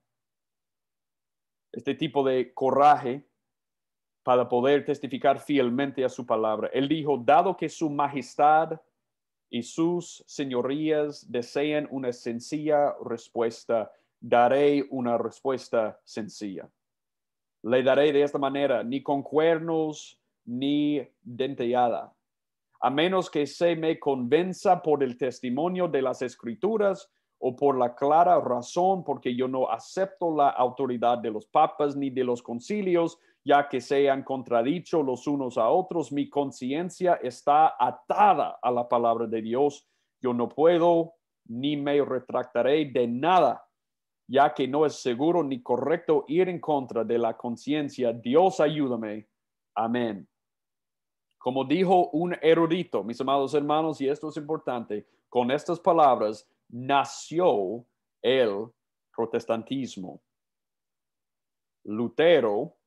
A: este tipo de coraje para poder testificar fielmente a su palabra. Él dijo, dado que su majestad y sus señorías desean una sencilla respuesta, daré una respuesta sencilla. Le daré de esta manera, ni con cuernos ni denteada, a menos que se me convenza por el testimonio de las escrituras o por la clara razón porque yo no acepto la autoridad de los papas ni de los concilios, ya que sean han contradicho los unos a otros, mi conciencia está atada a la palabra de Dios. Yo no puedo ni me retractaré de nada, ya que no es seguro ni correcto ir en contra de la conciencia. Dios ayúdame. Amén. Como dijo un erudito, mis amados hermanos, y esto es importante, con estas palabras nació el protestantismo. Lutero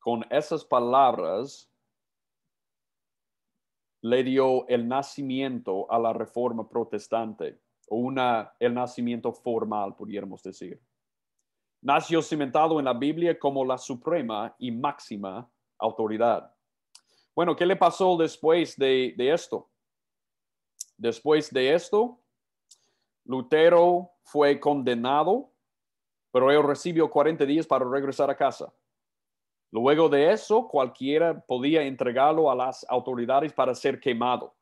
A: con esas palabras le dio el nacimiento a la reforma protestante, o una, el nacimiento formal, pudiéramos decir. Nació cimentado en la Biblia como la suprema y máxima autoridad. Bueno, ¿qué le pasó después de, de esto? Después de esto, Lutero fue condenado, pero él recibió 40 días para regresar a casa. Luego de eso, cualquiera podía entregarlo a las autoridades para ser quemado.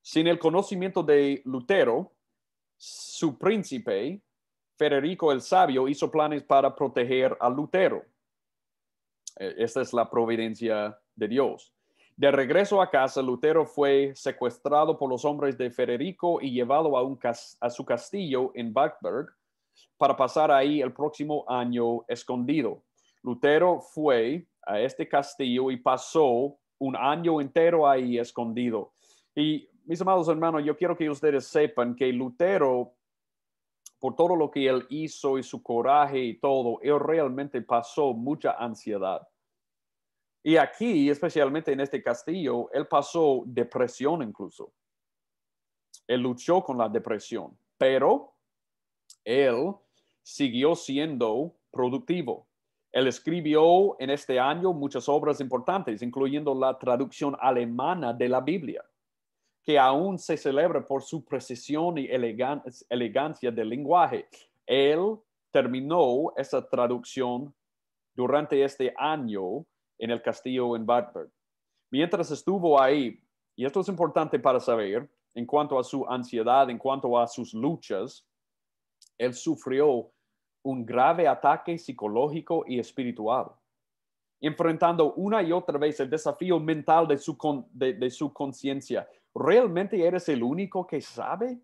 A: Sin el conocimiento de Lutero, su príncipe, Federico el Sabio, hizo planes para proteger a Lutero. E, esta es la providencia de Dios. De regreso a casa, Lutero fue secuestrado por los hombres de Federico y llevado a, su castillo en Backberg para pasar ahí el próximo año escondido. Lutero fue a este castillo y pasó un año entero ahí escondido. Y mis amados hermanos, yo quiero que ustedes sepan que Lutero, por todo lo que él hizo y su coraje y todo, él realmente pasó mucha ansiedad. Y aquí, especialmente en este castillo, él pasó depresión incluso. Él luchó con la depresión, pero él siguió siendo productivo él escribió en este año muchas obras importantes, incluyendo la traducción alemana de la Biblia, que aún se celebra por su precisión y elegancia del lenguaje. Él terminó esa traducción durante este año en el castillo en Badberg. Mientras estuvo ahí, y esto es importante para saber, en cuanto a su ansiedad, en cuanto a sus luchas, él sufrió un grave ataque psicológico y espiritual, enfrentando una y otra vez el desafío mental de su, de, su conciencia. ¿Realmente eres el único que sabe?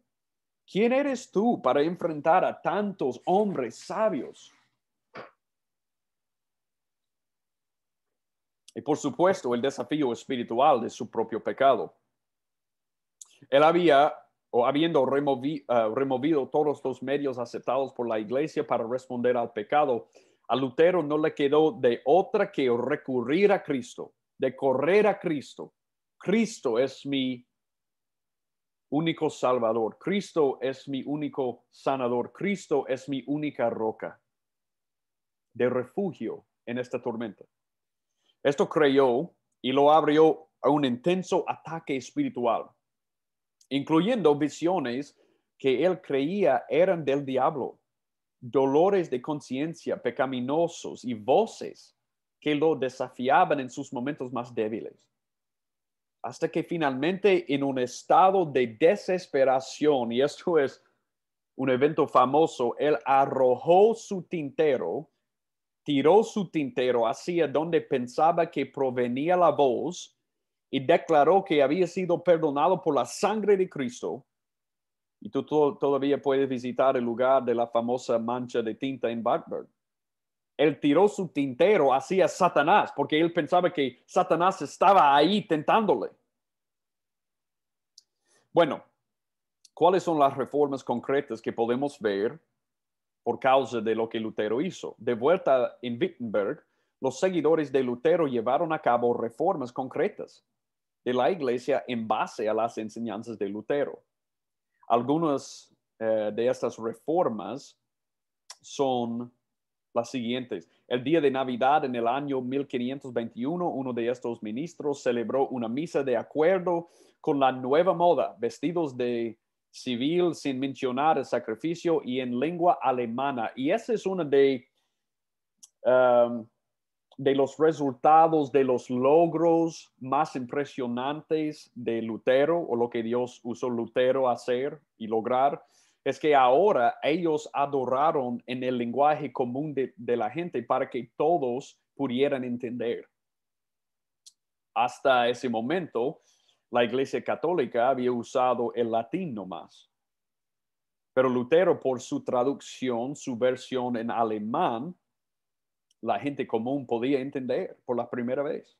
A: ¿Quién eres tú para enfrentar a tantos hombres sabios? Y por supuesto, el desafío espiritual de su propio pecado. Él había o habiendo eh, removido todos los medios aceptados por la Iglesia para responder al pecado, a Lutero no le quedó de otra que recurrir a Cristo, de correr a Cristo. Cristo es mi único salvador, Cristo es mi único sanador, Cristo es mi única roca de refugio en esta tormenta. Esto creyó y lo abrió a un intenso ataque espiritual incluyendo visiones que él creía eran del diablo, dolores de conciencia pecaminosos y voces que lo desafiaban en sus momentos más débiles. Hasta que finalmente en un estado de desesperación, y esto es un evento famoso, él arrojó su tintero, tiró su tintero hacia donde pensaba que provenía la voz y declaró que había sido perdonado por la sangre de Cristo. Y tú todavía puedes visitar el lugar de la famosa mancha de tinta en Bartberg. Él tiró su tintero hacia Satanás porque él pensaba que Satanás estaba ahí tentándole. Bueno, ¿cuáles son las reformas concretas que podemos ver por causa de lo que Lutero hizo? De vuelta en Wittenberg, los seguidores de Lutero llevaron a cabo reformas concretas de la iglesia en base a las enseñanzas de Lutero. Algunas eh, de estas reformas son las siguientes. El día de Navidad en el año 1521, uno de estos ministros celebró una misa de acuerdo con la nueva moda, vestidos de civil sin mencionar el sacrificio y en lengua alemana. Y esa es una de um, de los resultados, de los logros más impresionantes de Lutero o lo que Dios usó Lutero hacer y lograr, es que ahora ellos adoraron en el lenguaje común de, de la gente para que todos pudieran entender. Hasta ese momento, la Iglesia Católica había usado el latín nomás. Pero Lutero, por su traducción, su versión en alemán, la gente común podía entender por la primera vez.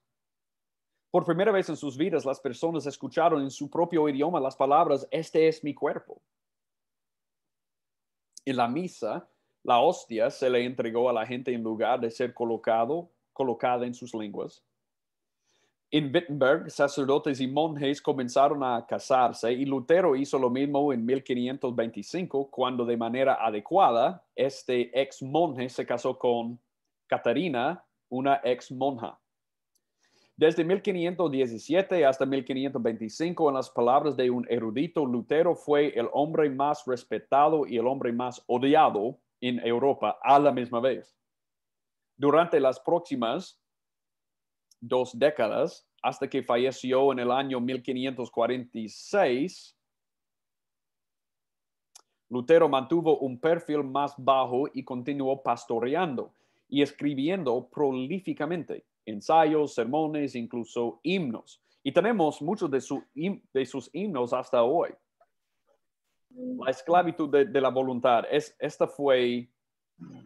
A: Por primera vez en sus vidas las personas escucharon en su propio idioma las palabras, este es mi cuerpo. En la misa, la hostia se le entregó a la gente en lugar de ser colocado, colocada en sus lenguas. En Wittenberg, sacerdotes y monjes comenzaron a casarse y Lutero hizo lo mismo en 1525, cuando de manera adecuada este ex monje se casó con Catarina, una ex monja. Desde 1517 hasta 1525, en las palabras de un erudito, Lutero fue el hombre más respetado y el hombre más odiado en Europa a la misma vez. Durante las próximas dos décadas, hasta que falleció en el año 1546, Lutero mantuvo un perfil más bajo y continuó pastoreando y escribiendo prolíficamente ensayos, sermones, incluso himnos. Y tenemos muchos de, de sus himnos hasta hoy. La esclavitud de, la voluntad, es, esta fue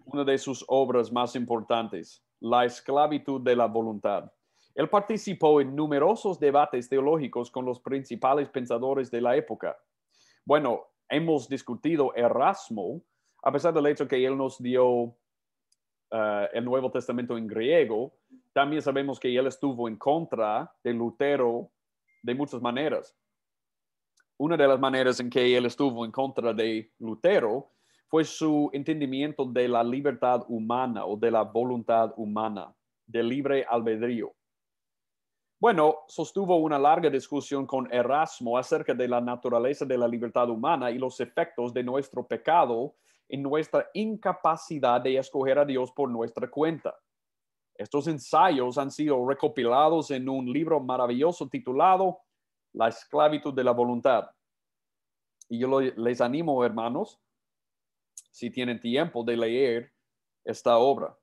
A: una de sus obras más importantes, la esclavitud de la voluntad. Él participó en numerosos debates teológicos con los principales pensadores de la época. Bueno, hemos discutido Erasmo, a pesar del hecho que él nos dio eh, el Nuevo Testamento en griego, también sabemos que él estuvo en contra de Lutero de muchas maneras. Una de las maneras en que él estuvo en contra de Lutero fue su entendimiento de la libertad humana o de la voluntad humana, del libre albedrío. Bueno, sostuvo una larga discusión con Erasmo acerca de la naturaleza de la libertad humana y los efectos de nuestro pecado en nuestra incapacidad de escoger a Dios por nuestra cuenta. Estos ensayos han sido recopilados en un libro maravilloso titulado La esclavitud de la voluntad. Y yo les animo, hermanos, si tienen tiempo de leer esta obra,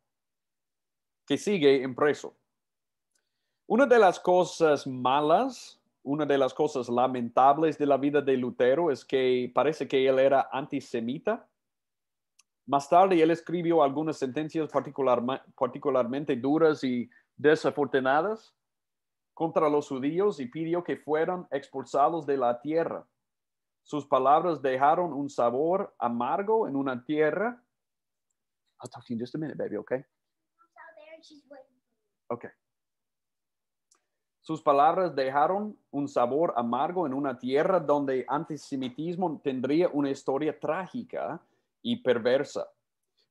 A: que sigue impreso. Una de las cosas malas, una de las cosas lamentables de la vida de Lutero es que parece que él era antisemita más tarde, él escribió algunas sentencias particularmente duras y desafortunadas contra los judíos y pidió que fueran expulsados de la tierra. Sus palabras dejaron un sabor amargo en una tierra. Este Sus palabras dejaron un sabor amargo en una tierra donde antisemitismo tendría una historia trágica y perversa.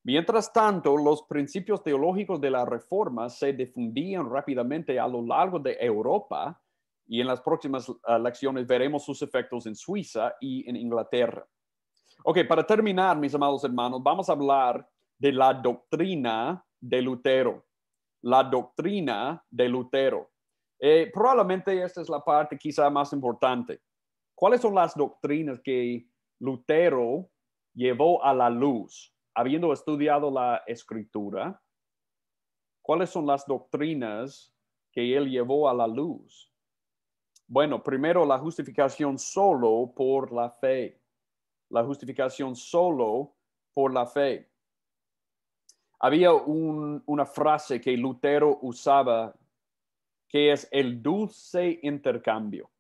A: Mientras tanto, los principios teológicos de la Reforma se difundían rápidamente a lo largo de Europa y en las próximas ah, lecciones veremos sus efectos en Suiza y en Inglaterra. Ok, para terminar, mis amados hermanos, vamos a hablar de la doctrina de Lutero. La doctrina de Lutero. Eh, probablemente esta es la parte quizá más importante. ¿Cuáles son las doctrinas que Lutero llevó a la luz, habiendo estudiado la escritura, ¿cuáles son las doctrinas que él llevó a la luz? Bueno, primero la justificación solo por la fe. La justificación solo por la fe. Había una frase que Lutero usaba que es el dulce intercambio.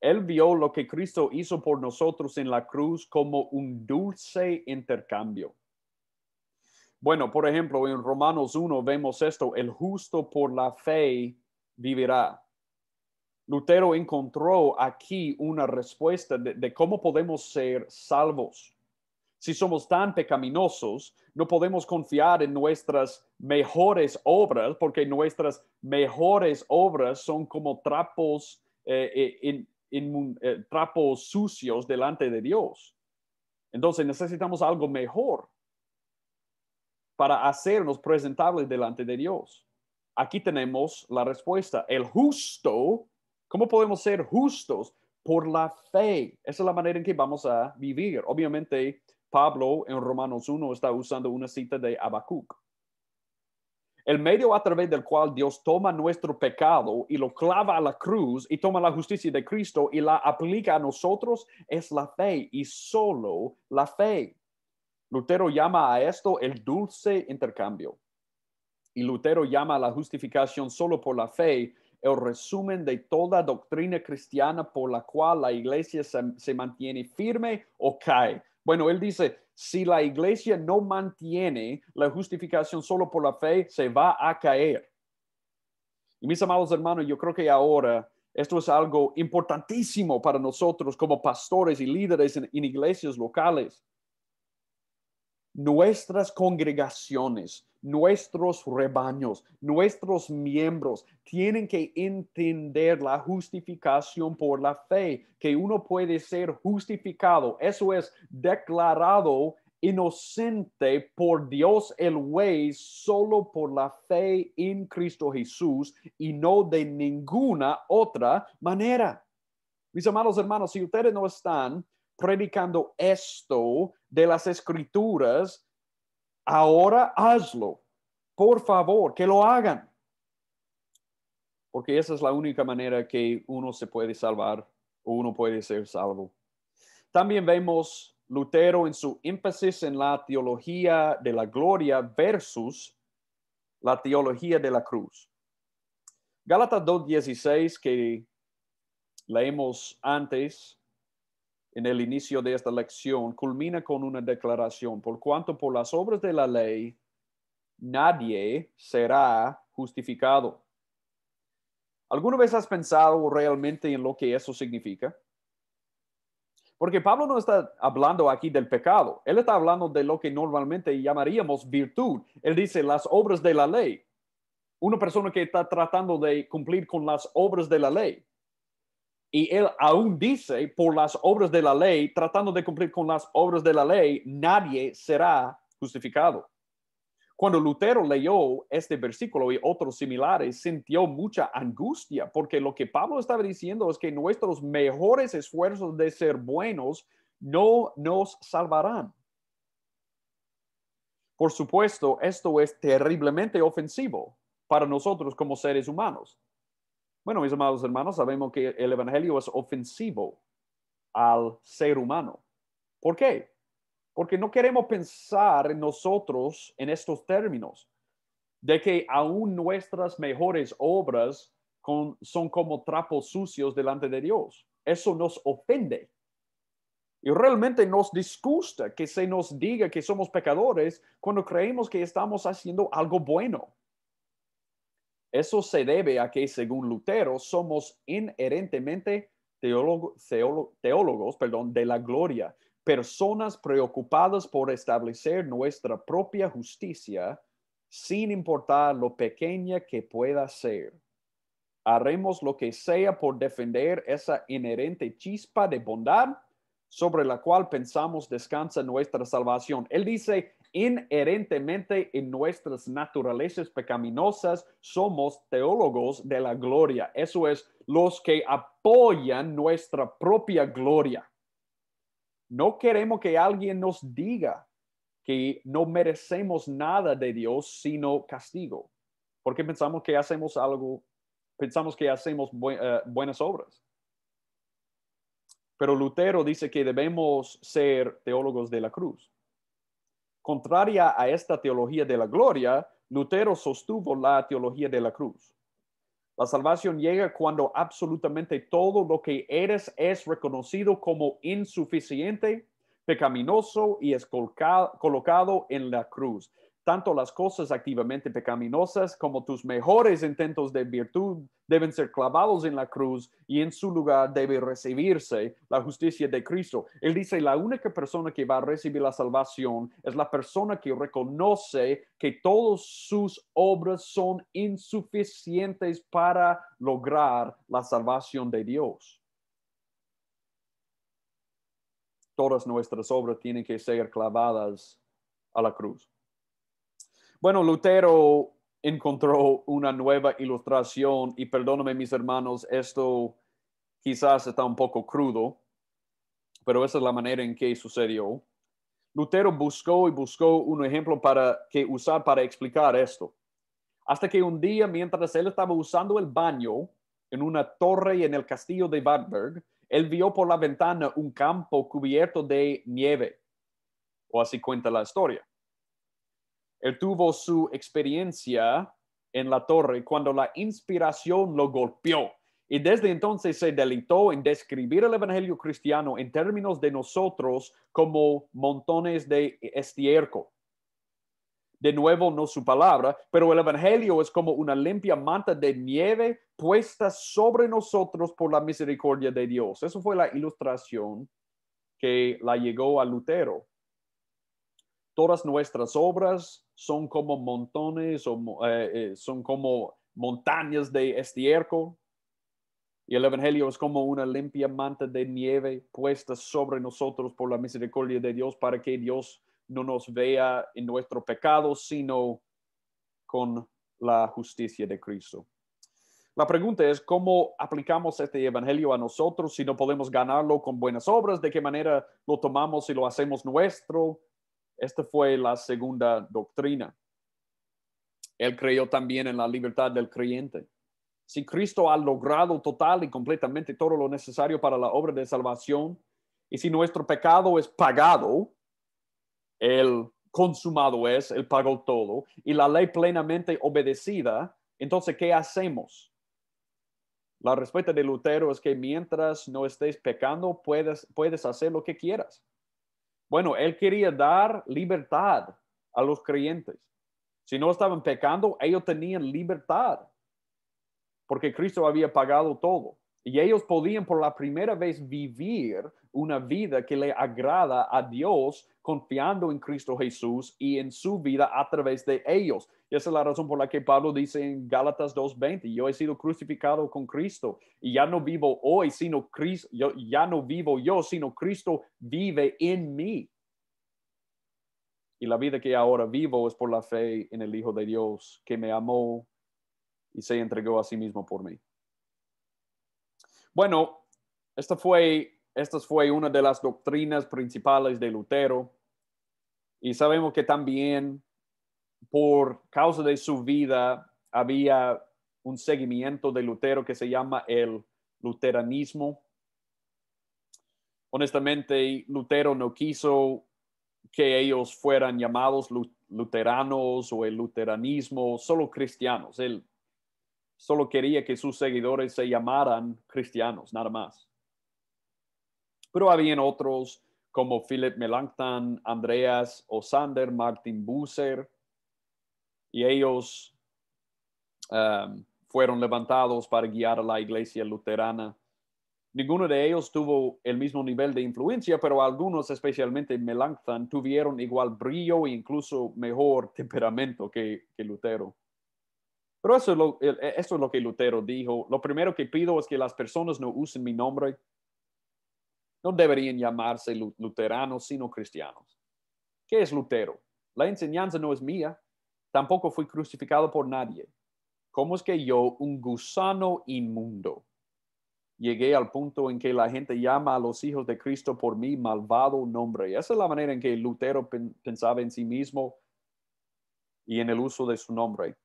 A: Él vio lo que Cristo hizo por nosotros en la cruz como un dulce intercambio. Bueno, por ejemplo, en Romanos 1 vemos esto, el justo por la fe vivirá. Lutero encontró aquí una respuesta de, cómo podemos ser salvos. Si somos tan pecaminosos, no podemos confiar en nuestras mejores obras, porque nuestras mejores obras son como trapos eh, eh, en, en eh, trapos sucios delante de Dios. Entonces necesitamos algo mejor para hacernos presentables delante de Dios. Aquí tenemos la respuesta. El justo, ¿cómo podemos ser justos? Por la fe. Esa es la manera en que vamos a vivir. Obviamente, Pablo en Romanos 1 está usando una cita de Abacuc el medio a través del cual Dios toma nuestro pecado y lo clava a la cruz y toma la justicia de Cristo y la aplica a nosotros es la fe y solo la fe. Lutero llama a esto el dulce intercambio. Y Lutero llama a la justificación solo por la fe el resumen de toda doctrina cristiana por la cual la iglesia se, se mantiene firme o cae. Bueno, él dice, si la iglesia no mantiene la justificación solo por la fe, se va a caer. Y mis amados hermanos, yo creo que ahora esto es algo importantísimo para nosotros como pastores y líderes en iglesias locales nuestras congregaciones, nuestros rebaños, nuestros miembros tienen que entender la justificación por la fe, que uno puede ser justificado, eso es, declarado inocente por Dios el rey solo por la fe en Cristo Jesús y no de ninguna otra manera. Mis amados hermanos, si ustedes no están predicando esto de las escrituras, ahora hazlo. Por favor, que lo hagan. Porque esa es la única manera que uno se puede salvar o uno puede ser salvo. También vemos Lutero en su énfasis en la teología de la gloria versus la teología de la cruz. Gálatas 2.16 que leemos antes en el inicio de esta lección culmina con una declaración, por cuanto por las obras de la ley nadie será justificado. ¿Alguna vez has pensado realmente en lo que eso significa? Porque Pablo no está hablando aquí del pecado, él está hablando de lo que normalmente llamaríamos virtud. Él dice las obras de la ley. Una persona que está tratando de cumplir con las obras de la ley. Y él aún dice, por las obras de la ley, tratando de cumplir con las obras de la ley, nadie será justificado. Cuando Lutero leyó este versículo y otros similares, sintió mucha angustia, porque lo que Pablo estaba diciendo es que nuestros mejores esfuerzos de ser buenos no nos salvarán. Por supuesto, esto es terriblemente ofensivo para nosotros como seres humanos bueno, mis amados hermanos, sabemos que el Evangelio es ofensivo al ser humano. ¿Por qué? Porque no queremos pensar nosotros en estos términos, de que aún nuestras mejores obras son como trapos sucios delante de Dios. Eso nos ofende. Y realmente nos disgusta que se nos diga que somos pecadores cuando creemos que estamos haciendo algo bueno. Eso se debe a que, según Lutero, somos inherentemente teólogos perdón, de la gloria, personas preocupadas por establecer nuestra propia justicia sin importar lo pequeña que pueda ser. Haremos lo que sea por defender esa inherente chispa de bondad sobre la cual pensamos descansa nuestra salvación. Él dice, inherentemente en nuestras naturalezas pecaminosas, somos teólogos de la gloria. Eso es, los que apoyan nuestra propia gloria. No queremos que alguien nos diga que no merecemos nada de Dios sino castigo, porque pensamos que hacemos algo, pensamos que hacemos eh, buenas obras. Pero Lutero dice que debemos ser teólogos de la cruz. Contraria a esta teología de la gloria, Lutero sostuvo la teología de la cruz. La salvación llega cuando absolutamente todo lo que eres es reconocido como insuficiente, pecaminoso y es colocado en la cruz tanto las cosas activamente pecaminosas como tus mejores intentos de virtud deben ser clavados en la cruz y en su lugar debe recibirse la justicia de Cristo. Él dice, la única persona que va a recibir la salvación es la persona que reconoce que todas sus obras son insuficientes para lograr la salvación de Dios. Todas nuestras obras tienen que ser clavadas a la cruz. Bueno, Lutero encontró una nueva ilustración y perdóname mis hermanos, esto quizás está un poco crudo, pero esa es la manera en que sucedió. Lutero buscó y buscó un ejemplo para que usar para explicar esto. Hasta que un día, mientras él estaba usando el baño en una torre en el castillo de Wartburg, él vio por la ventana un campo cubierto de nieve. O así cuenta la historia. Él tuvo su experiencia en la torre cuando la inspiración lo golpeó. Y desde entonces se deleitó en describir el Evangelio cristiano en términos de nosotros como montones de estiércol. De nuevo, no su palabra, pero el Evangelio es como una limpia manta de nieve puesta sobre nosotros por la misericordia de Dios. Eso fue la ilustración que la llegó a Lutero. Todas nuestras obras, son como montones o eh, eh, son como montañas de estiércol. Y el Evangelio es como una limpia manta de nieve puesta sobre nosotros por la misericordia de Dios para que Dios no nos vea en nuestro pecado, sino con la justicia de Cristo. La pregunta es, ¿cómo aplicamos este Evangelio a nosotros si no podemos ganarlo con buenas obras? ¿De qué manera lo tomamos y lo hacemos nuestro? Esta fue la segunda doctrina. Él creyó también en la libertad del creyente. Si Cristo ha logrado total y completamente todo lo necesario para la obra de salvación, y si nuestro pecado es pagado, el consumado es, el pago todo, y la ley plenamente obedecida, entonces, ¿qué hacemos? La respuesta de Lutero es que mientras no estés pecando, puedes, puedes hacer lo que quieras. Bueno, él quería dar libertad a los creyentes. Si no estaban pecando, ellos tenían libertad, porque Cristo había pagado todo. Y ellos podían por la primera vez vivir una vida que le agrada a Dios confiando en Cristo Jesús y en su vida a través de ellos. Y esa es la razón por la que Pablo dice en Gálatas 2.20, yo he sido crucificado con Cristo y ya no vivo hoy, sino Cristo, yo, ya no vivo yo, sino Cristo vive en mí. Y la vida que ahora vivo es por la fe en el Hijo de Dios que me amó y se entregó a sí mismo por mí. Bueno, esta fue, fue una de las doctrinas principales de Lutero y sabemos que también por causa de su vida había un seguimiento de Lutero que se llama el luteranismo. Honestamente, Lutero no quiso que ellos fueran llamados luteranos o el luteranismo, solo cristianos solo quería que sus seguidores se llamaran cristianos, nada más. Pero habían otros como Philip Melanchthon, Andreas Osander, Martin Bucer, y ellos um, fueron levantados para guiar a la iglesia luterana. Ninguno de ellos tuvo el mismo nivel de influencia, pero algunos, especialmente Melanchthon, tuvieron igual brillo e incluso mejor temperamento que Lutero. Pero eso es, lo, e, es lo que Lutero dijo. Lo primero que pido es que las personas no usen mi nombre. No deberían llamarse luteranos, sino cristianos. ¿Qué es Lutero? La enseñanza no es mía. Tampoco fui crucificado por nadie. ¿Cómo es que yo, un gusano inmundo, llegué al punto en que la gente llama a los hijos de Cristo por mi malvado nombre. Esa es la manera en que Lutero pensaba en sí mismo y en el uso de su nombre.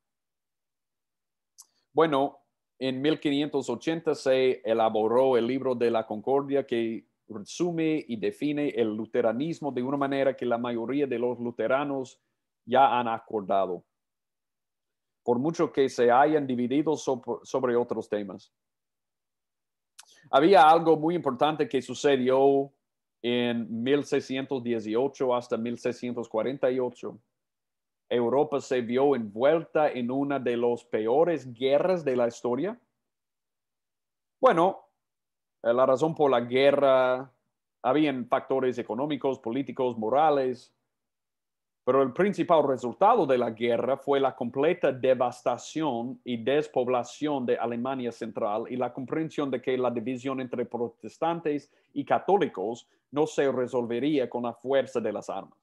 A: Bueno, en 1580 se elaboró el libro de la Concordia que resume y define el luteranismo de una manera que la mayoría de los luteranos ya han acordado, por mucho que se hayan dividido sobre otros temas. Había algo muy importante que sucedió en 1618 hasta 1648 Europa se vio envuelta en una de las peores guerras de la historia? Bueno, eh, la razón por la guerra, habían factores económicos, políticos, morales, pero el principal resultado de la guerra fue la completa devastación y despoblación de Alemania Central y la comprensión de que la división entre protestantes y católicos no se resolvería con la fuerza de las armas.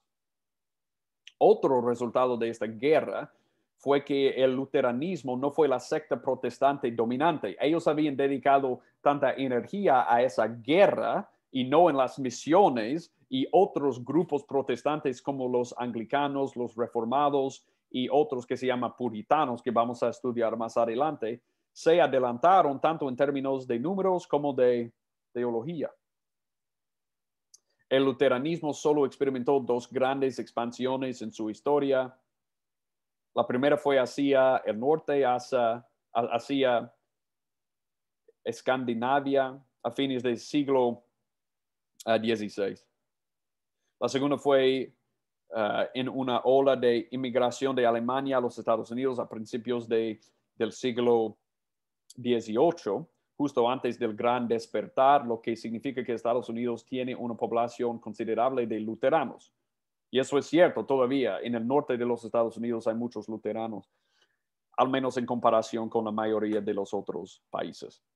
A: Otro resultado de esta guerra fue que el luteranismo no fue la secta protestante dominante. Ellos habían dedicado tanta energía a esa guerra y no en las misiones y otros grupos protestantes como los anglicanos, los reformados y otros que se llaman puritanos, que vamos a estudiar más adelante, se adelantaron tanto en términos de números como de teología. El luteranismo solo experimentó dos grandes expansiones en su historia. La primera fue hacia el norte, hacia, Escandinavia a fines del siglo XVI. Eh, La segunda fue eh, en una ola de inmigración de Alemania a los Estados Unidos a principios del siglo XVIII justo antes del gran despertar, lo que significa que Estados Unidos tiene una población considerable de luteranos. Y eso es cierto todavía. En el norte de los Estados Unidos hay muchos luteranos, al menos en comparación con la mayoría de los otros países.